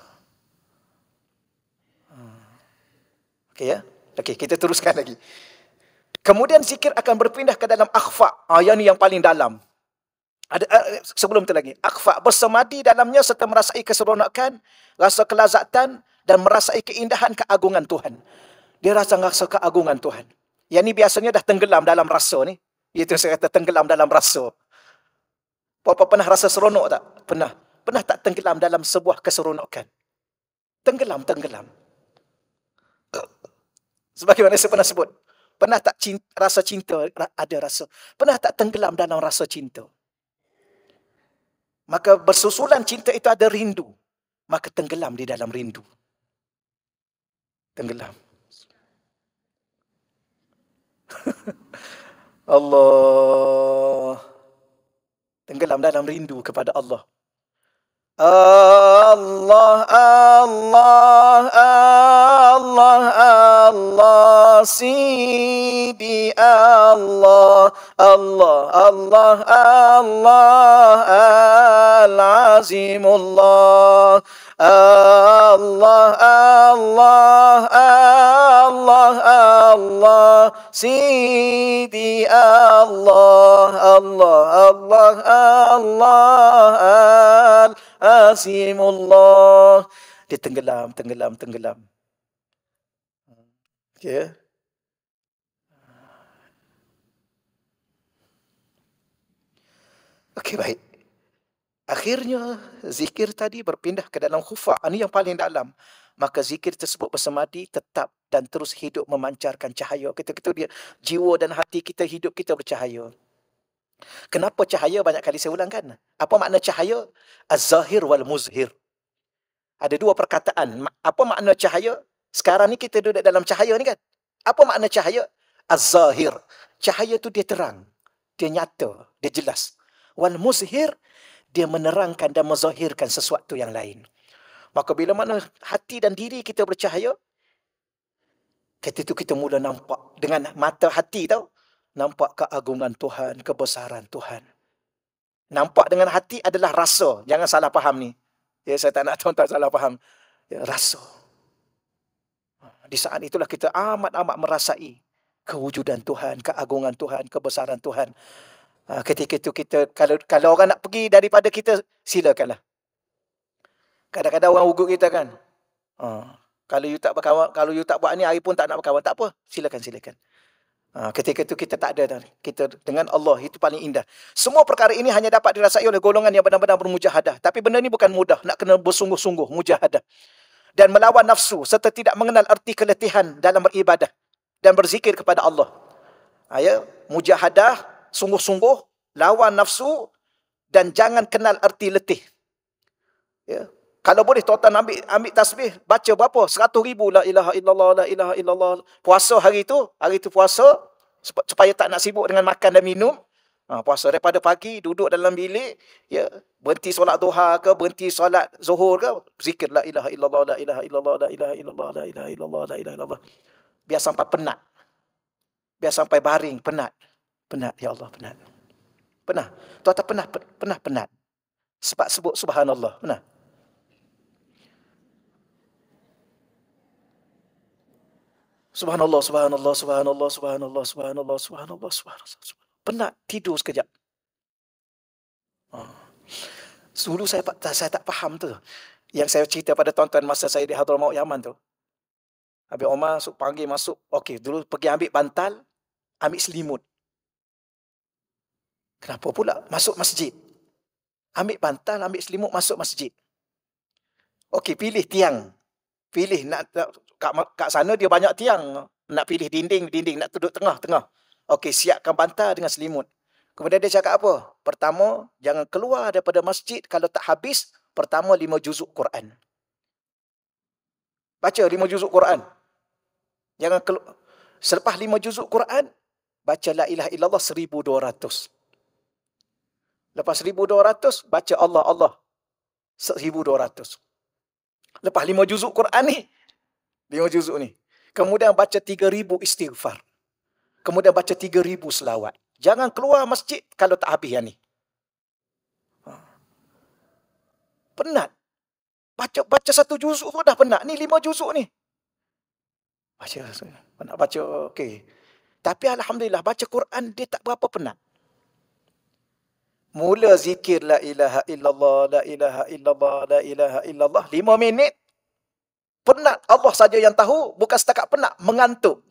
Hmm. Okey ya. Okey, kita teruskan lagi. Kemudian zikir akan berpindah ke dalam akhfa. Ah, yang ni yang paling dalam. Ada, uh, sebelum tu lagi. Akhfa bersemadi dalamnya serta merasai keseronokan, rasa kelazatan dan merasai keindahan keagungan Tuhan. Dia rasa rasa keagungan Tuhan. Yang ni biasanya dah tenggelam dalam rasa ni. Itu saya kata tenggelam dalam rasa. Papa pernah rasa seronok tak? Pernah pernah tak tenggelam dalam sebuah keseronokan? Tenggelam, tenggelam. Sebagaimana saya pernah sebut, pernah tak cinta, rasa cinta ada rasa? Pernah tak tenggelam dalam rasa cinta? Maka bersusulan cinta itu ada rindu. Maka tenggelam di dalam rindu. Tenggelam. Allah. Tenggelam dalam rindu kepada Allah. الله الله الله الله سيدي الله الله الله الله العظيم الله الله الله الله الله سيدي الله الله الله الله Asimullah. Dia tenggelam, tenggelam, tenggelam. Okay. Okay, baik. Akhirnya, zikir tadi berpindah ke dalam khufa. Ini ah, yang paling dalam. Maka zikir tersebut bersemadi tetap dan terus hidup memancarkan cahaya. Kita, kita dia jiwa dan hati kita hidup kita bercahaya. Kenapa cahaya banyak kali saya ulangkan? Apa makna cahaya? Az-zahir wal muzhir. Ada dua perkataan. Apa makna cahaya? Sekarang ni kita duduk dalam cahaya ni kan? Apa makna cahaya? Az-zahir. Cahaya tu dia terang. Dia nyata. Dia jelas. Wal muzhir, dia menerangkan dan menzahirkan sesuatu yang lain. Maka bila mana hati dan diri kita bercahaya, ketika itu kita mula nampak dengan mata hati tau nampak keagungan Tuhan, kebesaran Tuhan. Nampak dengan hati adalah rasa. Jangan salah faham ni. Ya, saya tak nak tuan-tuan salah faham. Ya, rasa. Ah, di saat itulah kita amat-amat merasai kewujudan Tuhan, keagungan Tuhan, kebesaran Tuhan. Ah, ketika itu kita, kalau kalau orang nak pergi daripada kita, silakanlah. Kadang-kadang orang ugut kita kan. Ah, kalau you tak berkawan, kalau you tak buat ni, hari pun tak nak berkawan. Tak apa, silakan. silakan. Ha, ketika itu kita tak ada kita dengan Allah itu paling indah. Semua perkara ini hanya dapat dirasai oleh golongan yang benar-benar bermujahadah. Tapi benda ini bukan mudah nak kena bersungguh-sungguh mujahadah dan melawan nafsu serta tidak mengenal arti keletihan dalam beribadah dan berzikir kepada Allah. Ha, ya, mujahadah sungguh-sungguh lawan nafsu dan jangan kenal arti letih. Ya, kalau boleh tuan-tuan ambil, ambil tasbih, baca berapa? Seratus ribu la ilaha illallah, la ilaha illallah. Puasa hari itu, hari itu puasa. Supaya tak nak sibuk dengan makan dan minum. Ha, puasa daripada pagi, duduk dalam bilik. Ya, berhenti solat duha ke, berhenti solat zuhur ke. Zikir la ilaha illallah, la ilaha illallah, la ilaha illallah, la ilaha illallah, la ilaha illallah. Biar sampai penat. Biar sampai baring, penat. Penat, ya Allah, penat. Penat. Tuan-tuan pernah, pernah penat. Sebab sebut subhanallah, penat. Subhanallah, subhanallah, subhanallah, subhanallah, subhanallah, subhanallah, subhanallah, subhanallah. Penat, tidur sekejap. Ha. Dulu saya tak, saya tak faham tu. Yang saya cerita pada tuan-tuan masa saya di Hadramaut Yaman tu. Habis Omar masuk, panggil masuk. Okey, dulu pergi ambil bantal, ambil selimut. Kenapa pula masuk masjid? Ambil bantal, ambil selimut, masuk masjid. Okey, pilih tiang. Pilih nak, nak kat, kat sana dia banyak tiang. Nak pilih dinding, dinding. Nak duduk tengah, tengah. Okey, siapkan bantal dengan selimut. Kemudian dia cakap apa? Pertama, jangan keluar daripada masjid kalau tak habis. Pertama, lima juzuk Quran. Baca lima juzuk Quran. Jangan keluar. Selepas lima juzuk Quran, baca la ilaha illallah seribu dua ratus. Lepas seribu dua ratus, baca Allah Allah seribu dua ratus. Lepas lima juzuk Quran ni, Lima juzuk ni. Kemudian baca tiga ribu istighfar. Kemudian baca tiga ribu selawat. Jangan keluar masjid kalau tak habis yang ni. Ha. Penat. Baca baca satu juzuk tu dah penat. Ni lima juzuk ni. Baca. Penat baca. Okey. Tapi Alhamdulillah baca Quran dia tak berapa penat. Mula zikir la ilaha illallah, la ilaha illallah, la ilaha illallah. Lima minit penat Allah saja yang tahu bukan setakat penat mengantuk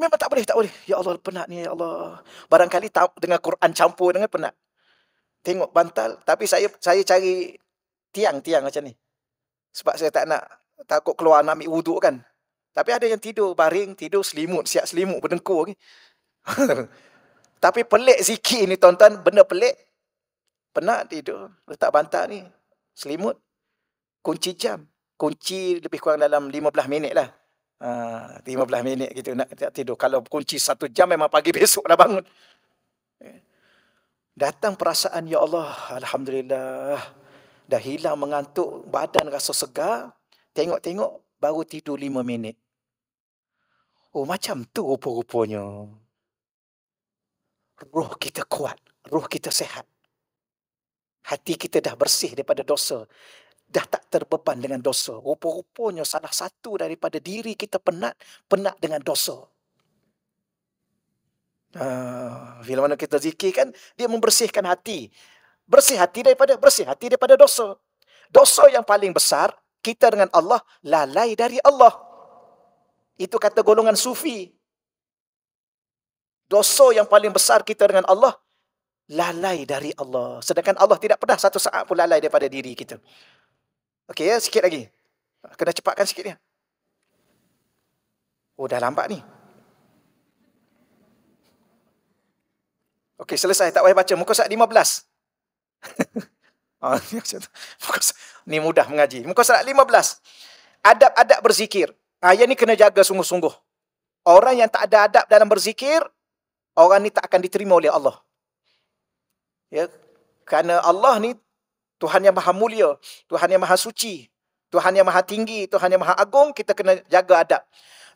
memang tak boleh tak boleh ya Allah penat ni ya Allah barangkali tak dengan Quran campur dengan penat tengok bantal tapi saya saya cari tiang-tiang macam ni sebab saya tak nak takut keluar nak ambil wuduk kan tapi ada yang tidur baring tidur selimut siap selimut berdengkur ni tapi pelik zikir ni tuan-tuan benda pelik penat tidur letak bantal ni selimut kunci jam. Kunci lebih kurang dalam 15 minit lah. Uh, ha, 15 minit gitu nak, nak tidur. Kalau kunci satu jam memang pagi besok dah bangun. Ya. Datang perasaan, Ya Allah, Alhamdulillah. Dah hilang mengantuk, badan rasa segar. Tengok-tengok, baru tidur 5 minit. Oh, macam tu rupa-rupanya. Ruh kita kuat. Ruh kita sehat. Hati kita dah bersih daripada dosa dah tak terbeban dengan dosa. Rupa-rupanya salah satu daripada diri kita penat, penat dengan dosa. Uh, bila mana kita zikir kan, dia membersihkan hati. Bersih hati daripada bersih hati daripada dosa. Dosa yang paling besar, kita dengan Allah, lalai dari Allah. Itu kata golongan sufi. Dosa yang paling besar kita dengan Allah, lalai dari Allah. Sedangkan Allah tidak pernah satu saat pun lalai daripada diri kita. Okey ya, sikit lagi. Kena cepatkan sikit ni. Oh, dah lambat ni. Okey, selesai. Tak payah baca. Muka surat 15. ni mudah mengaji. Muka surat 15. Adab-adab berzikir. Ayat yang ni kena jaga sungguh-sungguh. Orang yang tak ada adab dalam berzikir, orang ni tak akan diterima oleh Allah. Ya, kerana Allah ni Tuhan yang maha mulia, Tuhan yang maha suci, Tuhan yang maha tinggi, Tuhan yang maha agung, kita kena jaga adab.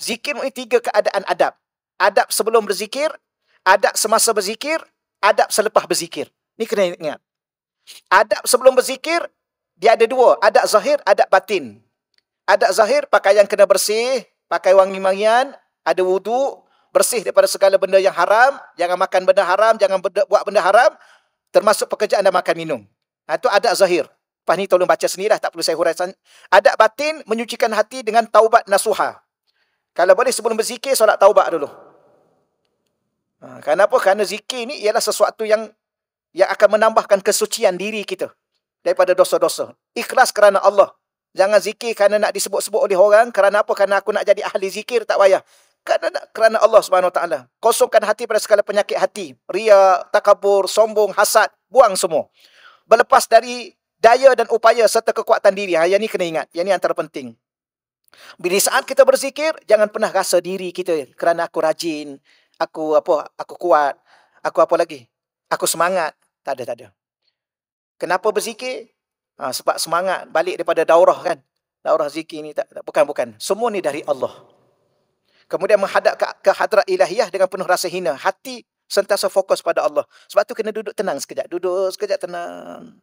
Zikir mempunyai tiga keadaan adab. Adab sebelum berzikir, adab semasa berzikir, adab selepas berzikir. Ini kena ingat. Adab sebelum berzikir, dia ada dua. Adab zahir, adab batin. Adab zahir, pakaian kena bersih, pakai wangi-wangian, ada wudu, bersih daripada segala benda yang haram, jangan makan benda haram, jangan buat benda haram, termasuk pekerjaan dan makan minum. Itu adab zahir. Lepas ni tolong baca sendiri dah Tak perlu saya huraikan. Adab batin menyucikan hati dengan taubat nasuha. Kalau boleh sebelum berzikir, solat taubat dulu. Ha, kenapa? Kerana zikir ni ialah sesuatu yang yang akan menambahkan kesucian diri kita daripada dosa-dosa. Ikhlas kerana Allah. Jangan zikir kerana nak disebut-sebut oleh orang. Kerana apa? Kerana aku nak jadi ahli zikir tak payah. Kerana, kerana Allah SWT. Kosongkan hati pada segala penyakit hati. Ria, takabur, sombong, hasad. Buang semua berlepas dari daya dan upaya serta kekuatan diri. Ha, yang ni kena ingat. Yang ni antara penting. Bila saat kita berzikir, jangan pernah rasa diri kita kerana aku rajin, aku apa, aku kuat, aku apa lagi? Aku semangat. Tak ada, tak ada. Kenapa berzikir? Ha, sebab semangat balik daripada daurah kan. Daurah zikir ni tak, tak bukan bukan. Semua ni dari Allah. Kemudian menghadap ke, ke hadrat ilahiyah dengan penuh rasa hina. Hati sentiasa fokus pada Allah. Sebab tu kena duduk tenang sekejap. Duduk sekejap tenang.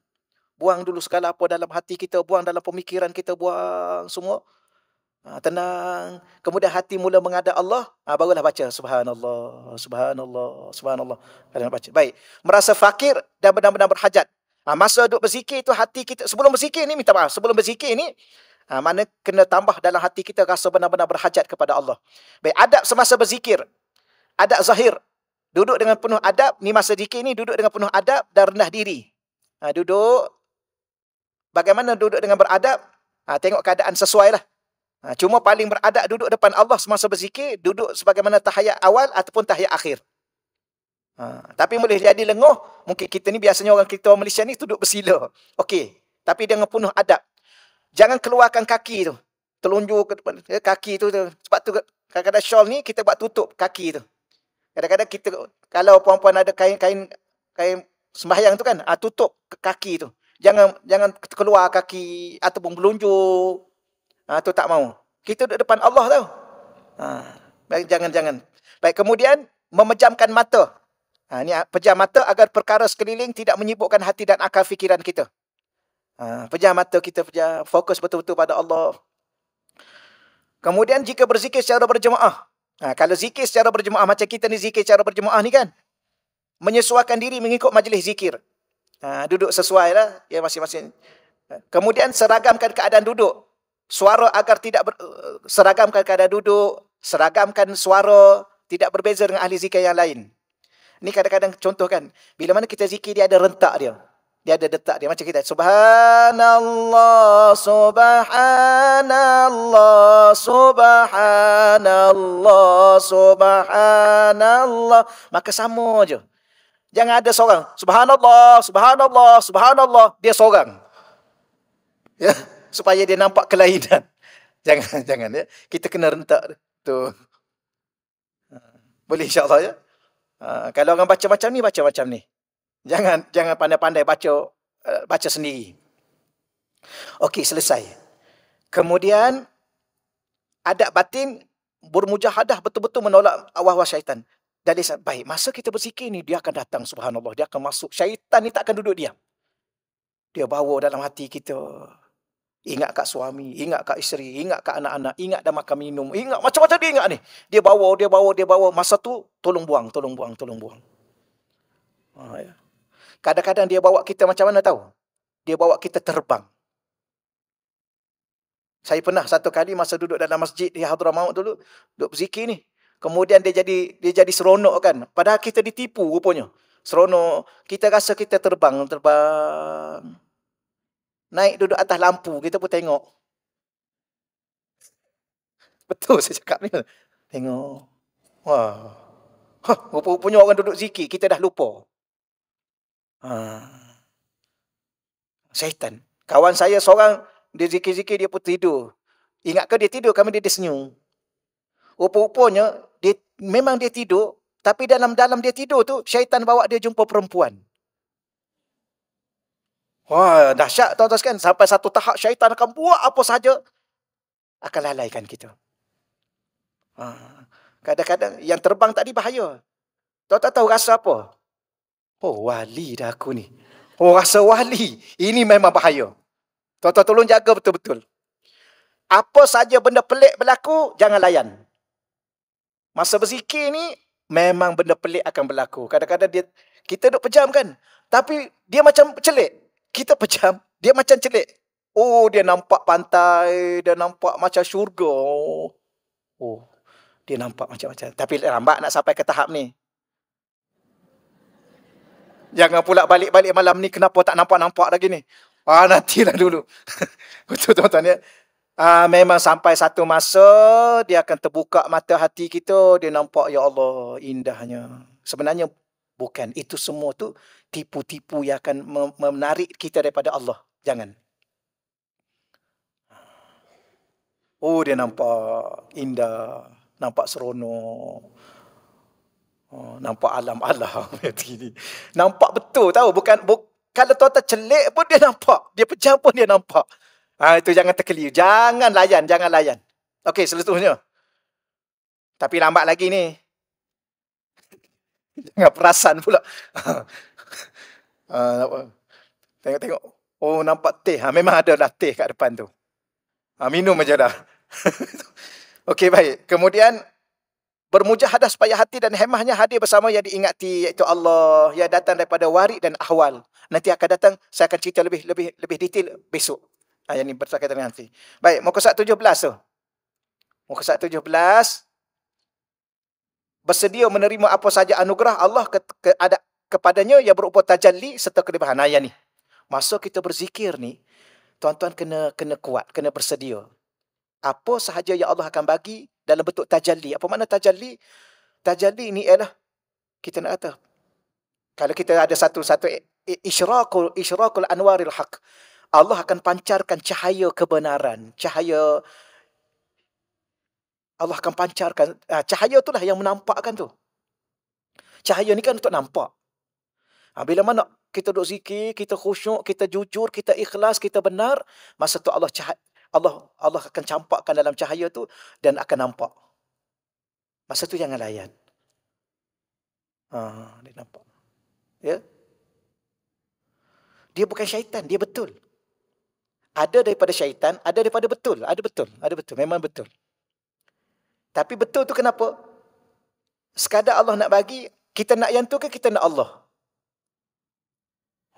Buang dulu segala apa dalam hati kita. Buang dalam pemikiran kita. Buang semua. Ha, tenang. Kemudian hati mula mengada Allah. Ha, barulah baca. Subhanallah. Subhanallah. Subhanallah. Kadang baca. Baik. Merasa fakir dan benar-benar berhajat. Ha, masa duduk berzikir itu hati kita. Sebelum berzikir ini, minta maaf. Sebelum berzikir ini Ha, mana kena tambah dalam hati kita rasa benar-benar berhajat kepada Allah. Baik. Adab semasa berzikir. Adab zahir duduk dengan penuh adab ni masa zikir ni duduk dengan penuh adab dan rendah diri ha, duduk bagaimana duduk dengan beradab ha, tengok keadaan sesuai lah ha, cuma paling beradab duduk depan Allah semasa berzikir duduk sebagaimana tahayat awal ataupun tahayat akhir ha, tapi boleh jadi lenguh mungkin kita ni biasanya orang kita orang Malaysia ni duduk bersila okey tapi dengan penuh adab jangan keluarkan kaki tu telunjuk ke depan kaki tu, tu. sebab tu kadang-kadang shawl ni kita buat tutup kaki tu Kadang-kadang kita kalau perempuan ada kain-kain kain sembahyang tu kan, ah tutup kaki tu. Jangan jangan keluar kaki ataupun berlunjur. Ah tu tak mau. Kita duduk depan Allah tau. Ah jangan-jangan. Baik kemudian memejamkan mata. Ah ni ah, pejam mata agar perkara sekeliling tidak menyibukkan hati dan akal fikiran kita. Ah pejam mata kita pejam fokus betul-betul pada Allah. Kemudian jika berzikir secara berjemaah, Ha, kalau zikir secara berjemaah, macam kita ni zikir secara berjemaah ni kan? Menyesuaikan diri mengikut majlis zikir. Ha, duduk sesuai lah. Ya, masing-masing. Ha, kemudian seragamkan keadaan duduk. Suara agar tidak ber, eh, seragamkan keadaan duduk. Seragamkan suara tidak berbeza dengan ahli zikir yang lain. Ini kadang-kadang contoh kan. Bila mana kita zikir dia ada rentak dia dia ada detak dia macam kita subhanallah subhanallah subhanallah subhanallah maka sama aje jangan ada seorang subhanallah subhanallah subhanallah dia seorang ya supaya dia nampak kelainan jangan jangan ya kita kena rentak tu ha. boleh insyaallah ya ha, kalau orang baca macam ni baca macam ni Jangan jangan pandai-pandai baca eh, baca sendiri. Okey, selesai. Kemudian adab batin bermujahadah betul-betul menolak awah-awah syaitan. Jadi baik, masa kita berzikir ni dia akan datang subhanallah, dia akan masuk. Syaitan ni tak akan duduk diam. Dia bawa dalam hati kita ingat kat suami, ingat kat isteri, ingat kat anak-anak, ingat dah makan minum, ingat macam-macam dia ingat ni. Dia bawa, dia bawa, dia bawa masa tu tolong buang, tolong buang, tolong buang. Ah ya. Kadang-kadang dia bawa kita macam mana tahu? Dia bawa kita terbang. Saya pernah satu kali masa duduk dalam masjid di Hadramaut dulu, duduk berzikir ni. Kemudian dia jadi dia jadi seronok kan. Padahal kita ditipu rupanya. Seronok. Kita rasa kita terbang. Terbang. Naik duduk atas lampu. Kita pun tengok. Betul saya cakap ni. Tengok. Wah. Huh, rupanya orang duduk zikir. Kita dah lupa. Ha. Syaitan. Kawan saya seorang, dia zikir-zikir, dia pun tidur. ingat ke dia tidur? Kami dia, dia senyum. Rupa-rupanya, dia, memang dia tidur. Tapi dalam-dalam dia tidur tu, syaitan bawa dia jumpa perempuan. Wah, dahsyat tuan-tuan sekalian. Sampai satu tahap syaitan akan buat apa saja. Akan lalaikan kita. Ha. Kadang-kadang yang terbang tadi bahaya. Tuan-tuan tahu rasa apa? Oh wali dah aku ni. Oh rasa wali. Ini memang bahaya. Tuan-tuan tolong jaga betul-betul. Apa saja benda pelik berlaku, jangan layan. Masa berzikir ni, memang benda pelik akan berlaku. Kadang-kadang dia kita duduk pejam kan? Tapi dia macam celik. Kita pejam, dia macam celik. Oh, dia nampak pantai, dia nampak macam syurga. Oh, oh dia nampak macam-macam. Tapi lambat nak sampai ke tahap ni. Jangan pula balik-balik malam ni kenapa tak nampak-nampak lagi ni. Ah nantilah dulu. Betul tuan-tuan ya. Ah memang sampai satu masa dia akan terbuka mata hati kita, dia nampak ya Allah indahnya. Sebenarnya bukan itu semua tu tipu-tipu yang akan menarik kita daripada Allah. Jangan. Oh dia nampak indah, nampak seronok. Oh, nampak alam alam ayat ini. Nampak betul tahu bukan bu, kalau tuan-tuan celik pun dia nampak. Dia pejam pun dia nampak. Ha, itu jangan terkeliru. Jangan layan, jangan layan. Okey, seterusnya. Tapi lambat lagi ni. Jangan perasan pula. Ah, Tengok-tengok. Uh, oh, nampak teh. Ha, memang ada lah teh kat depan tu. Ha, minum aja dah. Okey, baik. Kemudian, bermujahadah supaya hati dan hemahnya hadir bersama yang diingati iaitu Allah yang datang daripada wari dan ahwal. Nanti akan datang saya akan cerita lebih lebih lebih detail besok. Ha, yang ini berkaitan dengan nanti. Baik, muka surat 17 tu. Muka surat 17 bersedia menerima apa saja anugerah Allah ke, ke ada kepadanya yang berupa tajalli serta kelebihan. Ha, yang ni. Masa kita berzikir ni, tuan-tuan kena kena kuat, kena bersedia apa sahaja yang Allah akan bagi dalam bentuk tajalli. Apa makna tajalli? Tajalli ini ialah kita nak kata kalau kita ada satu-satu isyraqul isyraqul anwaril haq. Allah akan pancarkan cahaya kebenaran, cahaya Allah akan pancarkan ah, cahaya itulah yang menampakkan tu. Cahaya ni kan untuk nampak. Ah, bila mana kita duduk zikir, kita khusyuk, kita jujur, kita ikhlas, kita benar, masa tu Allah cahaya, Allah Allah akan campakkan dalam cahaya tu dan akan nampak. Masa tu jangan layan. Ha, dia nampak. Ya. Dia bukan syaitan, dia betul. Ada daripada syaitan, ada daripada betul. Ada betul, ada betul. Memang betul. Tapi betul tu kenapa? Sekadar Allah nak bagi, kita nak yang tu ke kita nak Allah?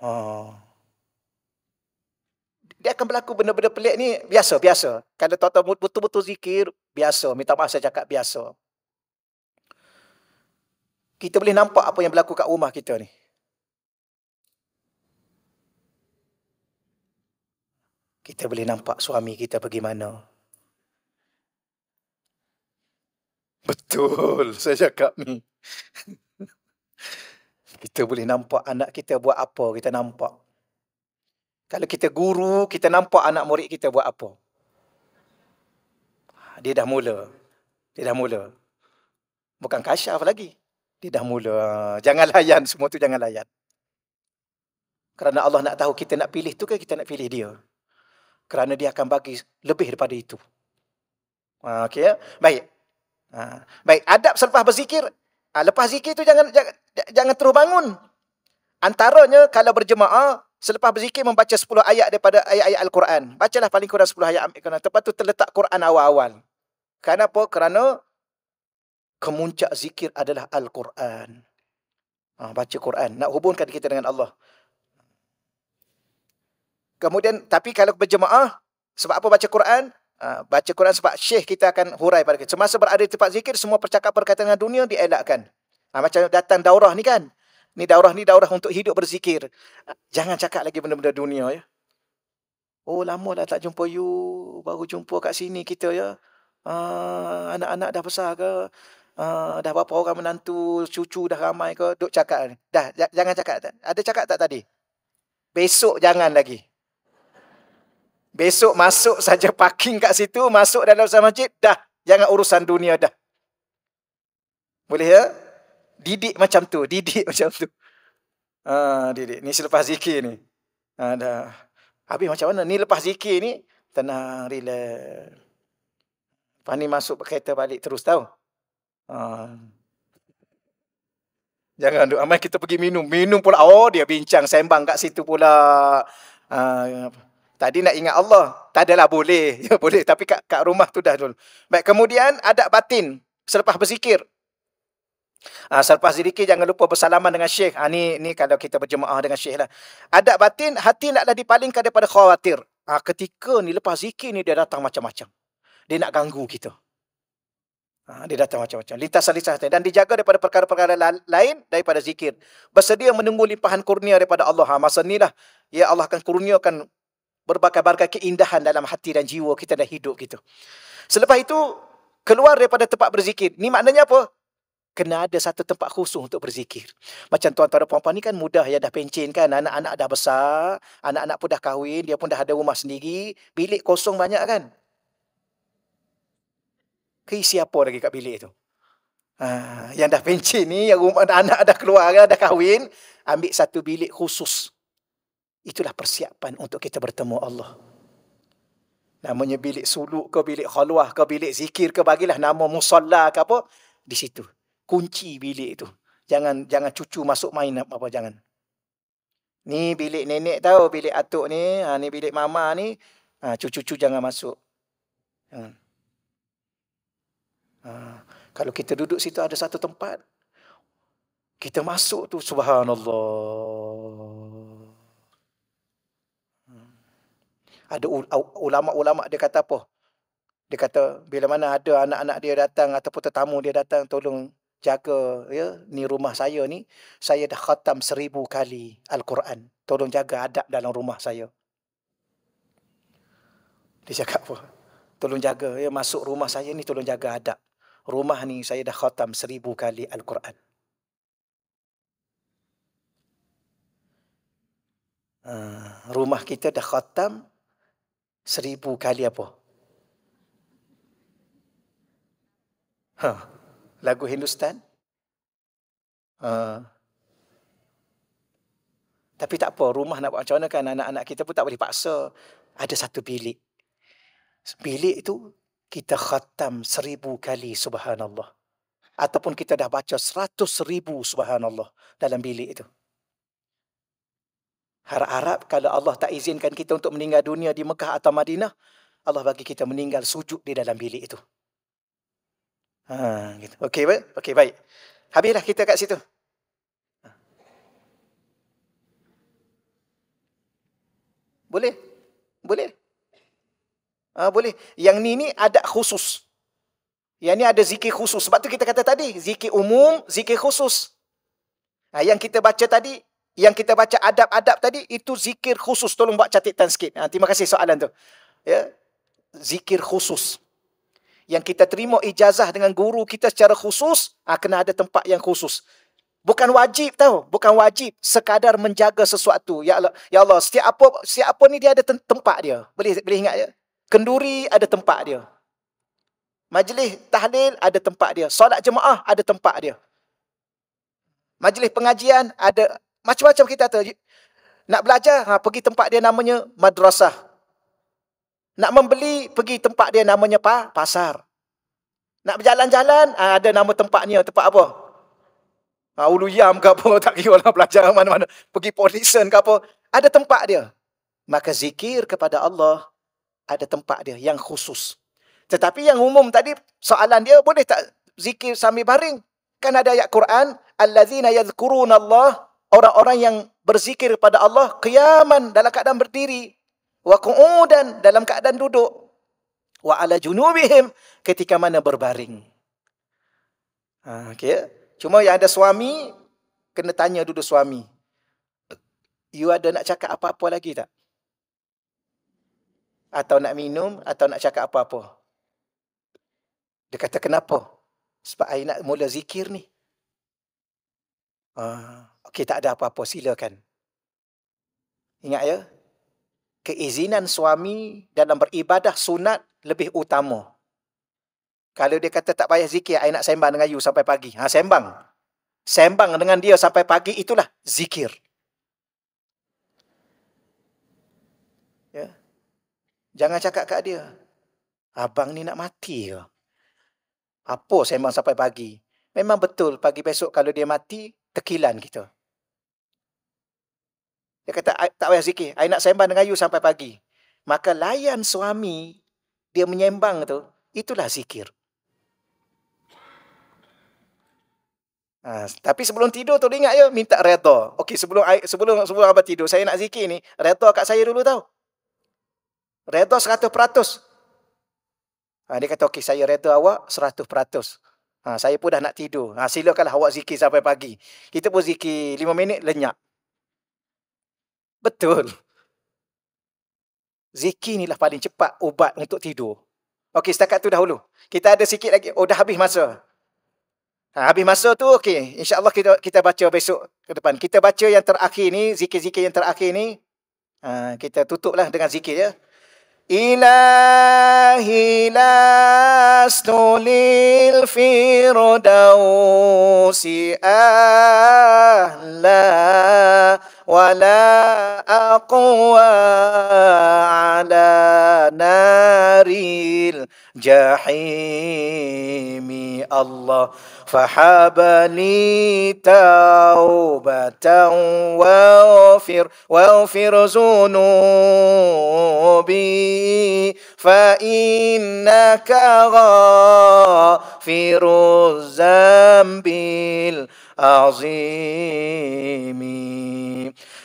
Haa. Oh dia akan berlaku benda-benda pelik ni biasa biasa kalau tuan-tuan betul-betul zikir biasa minta maaf saya cakap biasa kita boleh nampak apa yang berlaku kat rumah kita ni kita boleh nampak suami kita bagaimana betul saya cakap ni kita boleh nampak anak kita buat apa kita nampak kalau kita guru, kita nampak anak murid kita buat apa. Ha, dia dah mula. Dia dah mula. Bukan kasyaf lagi. Dia dah mula. Ha, jangan layan. Semua tu jangan layan. Kerana Allah nak tahu kita nak pilih tu ke kita nak pilih dia. Kerana dia akan bagi lebih daripada itu. Ha, okay, ya? Baik. Baik. Adab selepas berzikir. Lepas zikir tu jangan, jangan, jangan terus bangun. Antaranya kalau berjemaah, Selepas berzikir membaca 10 ayat daripada ayat-ayat Al-Quran. Bacalah paling kurang 10 ayat Al-Quran. Lepas tu terletak Quran awal-awal. Kenapa? Kerana kemuncak zikir adalah Al-Quran. Ha, baca Quran. Nak hubungkan kita dengan Allah. Kemudian, tapi kalau berjemaah, sebab apa baca Quran? Ha, baca Quran sebab syekh kita akan hurai pada kita. Semasa berada di tempat zikir, semua percakapan perkataan dengan dunia dielakkan. Ha, macam datang daurah ni kan. Ni daurah ni daurah untuk hidup berzikir. Jangan cakap lagi benda-benda dunia ya. Oh lama dah tak jumpa you, baru jumpa kat sini kita ya. Uh, anak-anak dah besar ke? Uh, dah berapa orang menantu, cucu dah ramai ke? dok cakap ni. Dah, jangan cakap. tak. Ada cakap tak tadi? Besok jangan lagi. Besok masuk saja parking kat situ, masuk dalam masjid, dah. Jangan urusan dunia dah. Boleh ya? didik macam tu, didik macam tu. Ha, didik. Ni selepas zikir ni. Ha, dah. Habis macam mana? Ni lepas zikir ni, tenang, relax. Lepas ni masuk kereta balik terus tau. Ha. Jangan duduk. Amai kita pergi minum. Minum pula. Oh, dia bincang, sembang kat situ pula. Ha. Tadi nak ingat Allah. Tak adalah boleh. Ya, boleh. Tapi kat, kat rumah tu dah dulu. Baik, kemudian adab batin. Selepas berzikir, Uh, selepas zikir jangan lupa bersalaman dengan syekh. Ha, ah, ni, ni kalau kita berjemaah dengan syekh lah. Adab batin, hati nak naklah dipalingkan daripada khawatir. Ha, ketika ni lepas zikir ni dia datang macam-macam. Dia nak ganggu kita. Ha, dia datang macam-macam. Lintas-lintas. Dan dijaga daripada perkara-perkara lain daripada zikir. Bersedia menunggu limpahan kurnia daripada Allah. Ha, masa ni lah. Ya Allah akan kurniakan berbagai-bagai keindahan dalam hati dan jiwa kita dan hidup kita. Selepas itu, keluar daripada tempat berzikir. Ni maknanya apa? kena ada satu tempat khusus untuk berzikir. Macam tuan-tuan dan puan-puan ni kan mudah ya dah pencin kan, anak-anak dah besar, anak-anak pun dah kahwin, dia pun dah ada rumah sendiri, bilik kosong banyak kan? Kei siapa lagi kat bilik tu? Ha, yang dah pencin ni, yang rumah anak dah keluar kan, dah kahwin, ambil satu bilik khusus. Itulah persiapan untuk kita bertemu Allah. Namanya bilik suluk ke, bilik khalwah ke, bilik zikir ke, bagilah nama musallah ke apa, di situ kunci bilik tu. Jangan jangan cucu masuk main apa-apa jangan. Ni bilik nenek tahu, bilik atuk ni, ha ni bilik mama ni, ha cucu-cucu jangan masuk. Jangan. Ha. ha. Kalau kita duduk situ ada satu tempat kita masuk tu subhanallah. Ada ulama-ulama dia kata apa? Dia kata bila mana ada anak-anak dia datang ataupun tetamu dia datang tolong jaga ya ni rumah saya ni saya dah khatam seribu kali al-Quran tolong jaga adab dalam rumah saya dia cakap apa tolong jaga ya masuk rumah saya ni tolong jaga adab rumah ni saya dah khatam seribu kali al-Quran uh, rumah kita dah khatam seribu kali apa Huh. Ha lagu Hindustan. Uh, tapi tak apa, rumah nak buat macam mana kan anak-anak kita pun tak boleh paksa. Ada satu bilik. Bilik itu kita khatam seribu kali subhanallah. Ataupun kita dah baca seratus ribu subhanallah dalam bilik itu. Harap-harap kalau Allah tak izinkan kita untuk meninggal dunia di Mekah atau Madinah, Allah bagi kita meninggal sujud di dalam bilik itu. Ha, gitu. Okey, baik. Okey, baik. Habislah kita kat situ. Boleh? Boleh? Ha, boleh. Yang ni ni ada khusus. Yang ni ada zikir khusus. Sebab tu kita kata tadi, zikir umum, zikir khusus. Ha, yang kita baca tadi, yang kita baca adab-adab tadi, itu zikir khusus. Tolong buat catatan sikit. Ha, terima kasih soalan tu. Ya? Zikir khusus yang kita terima ijazah dengan guru kita secara khusus, ha, kena ada tempat yang khusus. Bukan wajib tau, bukan wajib sekadar menjaga sesuatu. Ya Allah, ya Allah, setiap apa setiap apa ni dia ada tempat dia. Boleh boleh ingat ya? Kenduri ada tempat dia. Majlis tahlil ada tempat dia. Solat jemaah ada tempat dia. Majlis pengajian ada macam-macam kita tahu. Nak belajar, ha, pergi tempat dia namanya madrasah. Nak membeli, pergi tempat dia namanya pa, pasar. Nak berjalan-jalan, ah, ada nama tempatnya. Tempat apa? Ha, ah, Ulu Yam ke apa, tak kira lah belajar mana-mana. Pergi polisen ke apa. Ada tempat dia. Maka zikir kepada Allah, ada tempat dia yang khusus. Tetapi yang umum tadi, soalan dia boleh tak zikir sambil baring? Kan ada ayat Quran, Allazina yadhkurun Allah, orang-orang yang berzikir kepada Allah, kiaman dalam keadaan berdiri, wa qu'udan dalam keadaan duduk wa ala junubihim ketika mana berbaring ha okay. cuma yang ada suami kena tanya dulu suami you ada nak cakap apa-apa lagi tak atau nak minum atau nak cakap apa-apa dia kata kenapa sebab ai nak mula zikir ni ha okey tak ada apa-apa silakan ingat ya keizinan suami dalam beribadah sunat lebih utama. Kalau dia kata tak payah zikir, saya nak sembang dengan you sampai pagi. Ha, sembang. Sembang dengan dia sampai pagi, itulah zikir. Ya. Jangan cakap kat dia, abang ni nak mati ke? Apa sembang sampai pagi? Memang betul pagi besok kalau dia mati, tekilan kita. Gitu. Dia kata, tak payah zikir. Saya nak sembang dengan you sampai pagi. Maka layan suami, dia menyembang tu, itulah zikir. Ha, tapi sebelum tidur tu ingat ya minta reto. Okey sebelum sebelum sebelum abang tidur saya nak zikir ni reto kat saya dulu tau. Reto seratus peratus ha, dia kata okey saya reto awak seratus peratus ha, saya pun dah nak tidur. Ha, silakanlah awak zikir sampai pagi. Kita pun zikir lima minit lenyap. Betul. Zikir inilah paling cepat ubat untuk tidur. Okey, setakat tu dahulu. Kita ada sikit lagi. Oh, dah habis masa. Ha, habis masa tu, okey. InsyaAllah kita kita baca besok ke depan. Kita baca yang terakhir ni, zikir-zikir yang terakhir ni. Ha, kita tutuplah dengan zikir ya. Ilahi lastu lil firdausi ahlah. ولا أقوى على نار الجحيم الله فحبني توبة واغفر واغفر ذنوبي فإنك غافر الذنب عظيم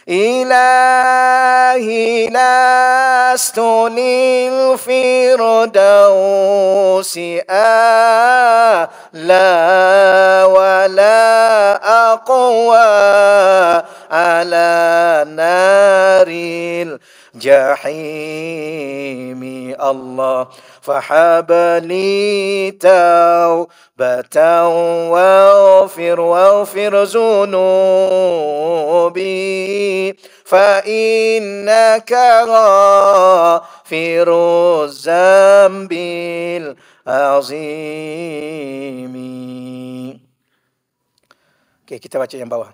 إلهي لست للفردوس أعلى ولا أقوى على نار الجحيم الله فحب لي توبة واغفر واغفر ذنوبي فإنك غافر الذنب العظيم Oke, okay, kita baca yang bawah.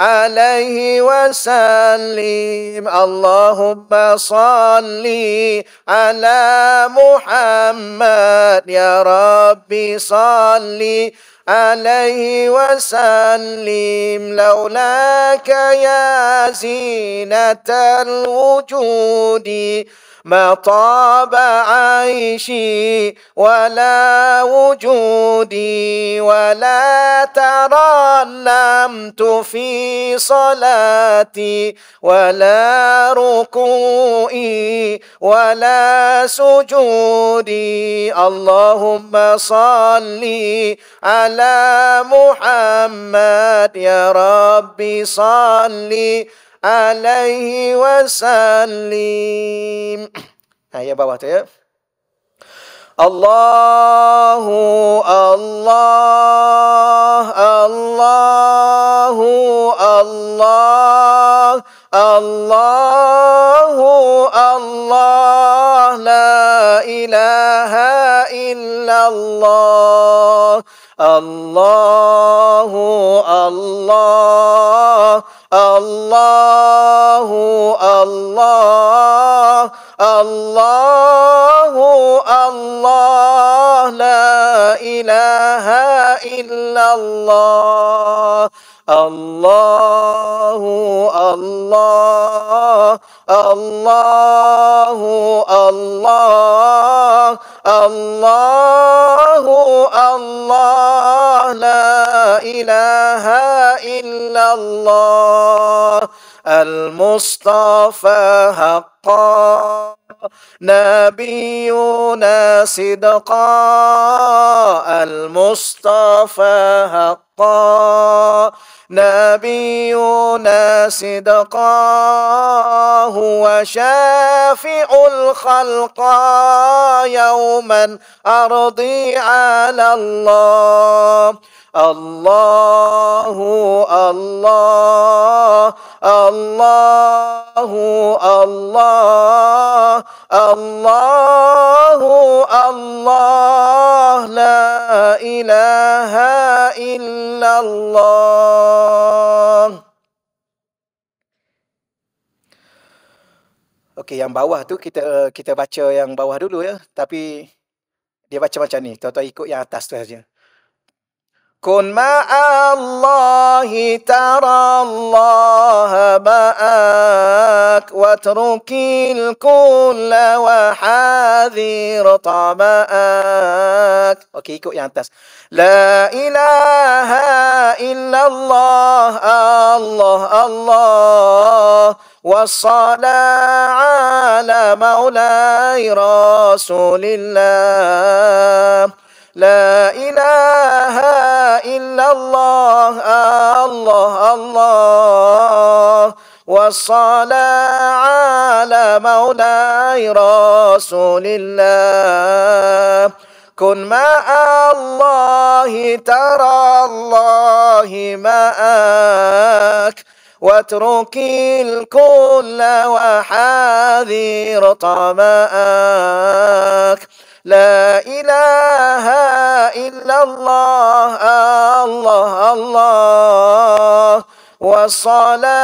عليه وسلم اللهم صل على محمد يا ربي صلِّ عليه وسلم لولاك يا زينة الوجود ما طاب عيشي ولا وجودي ولا ترنمت في صلاتي ولا ركوعي ولا سجودي اللهم صل على محمد يا ربي صلي alaihi wasallim. Nah, ya bawah tuh ya. Allahu Allah Allahu Allah Allahu Allah la ilaha illallah Allahu Allah الله الله الله الله لا إله إلا الله الله الله الله الله الله الله لا إله إلا الله المصطفى حقا نبينا صدقا المصطفى حقا نبينا صدقا هو شافع الخلق يوما أرضي على الله الله الله الله الله الله الله لا إله إلا الله Okey yang bawah tu kita kita baca yang bawah dulu ya tapi dia baca macam ni tuan-tuan ikut yang atas tu aja. كن مع الله ترى الله بأك واترك الكل وحذر طبأك اوكي يعني yang لا اله الا الله الله الله والصلاة على مولاي رسول الله لا إله إلا الله الله الله والصلاة على مولاي رسول الله كن مع الله ترى الله معك واترك الكل وحاذر طمأك La ilaha illallah Allah Allah Wa sala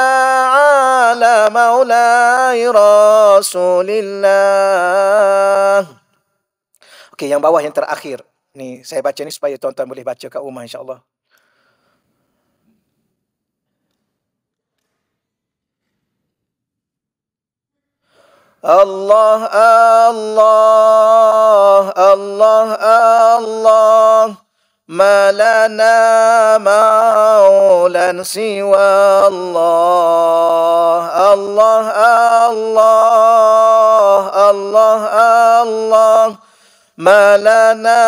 ala maulai rasulillah Okey yang bawah yang terakhir ni saya baca ni supaya tuan-tuan boleh baca kat rumah insyaallah الله الله الله الله ما لنا مولا سوى الله الله الله الله الله ما لنا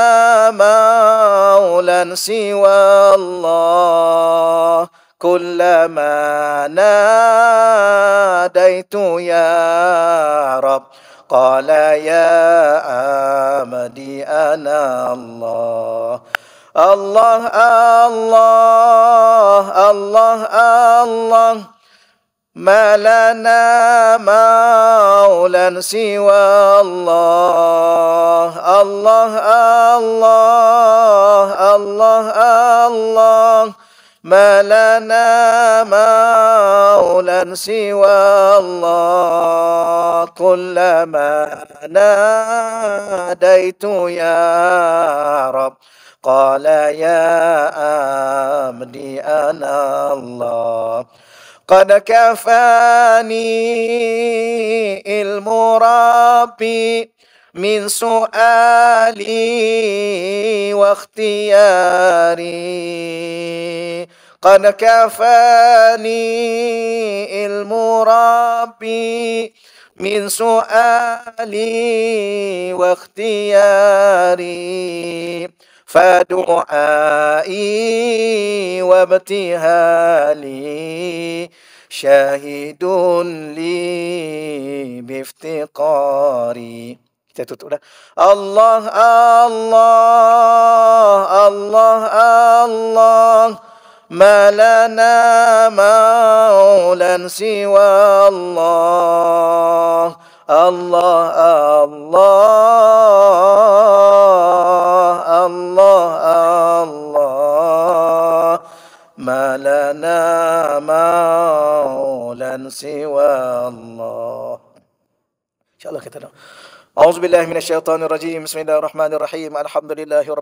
مولا سوى الله كلما ناديت يا رب قال يا أمدي أنا الله الله الله الله الله ما لنا مولا سوى الله الله الله الله الله, الله ما لنا مولا سوى الله كلما ناديت يا رب قال يا أمدي أنا الله قد كفاني علم ربي من سؤالي واختياري قد كفاني علم ربي من سؤالي واختياري فدعائي وابتهالي شاهد لي بافتقاري الله الله الله الله ما لنا مولا سوى الله الله الله الله الله ما لنا مولا سوى الله إن شاء الله كتنا أعوذ بالله من الشيطان الرجيم بسم الله الرحمن الرحيم الحمد لله رب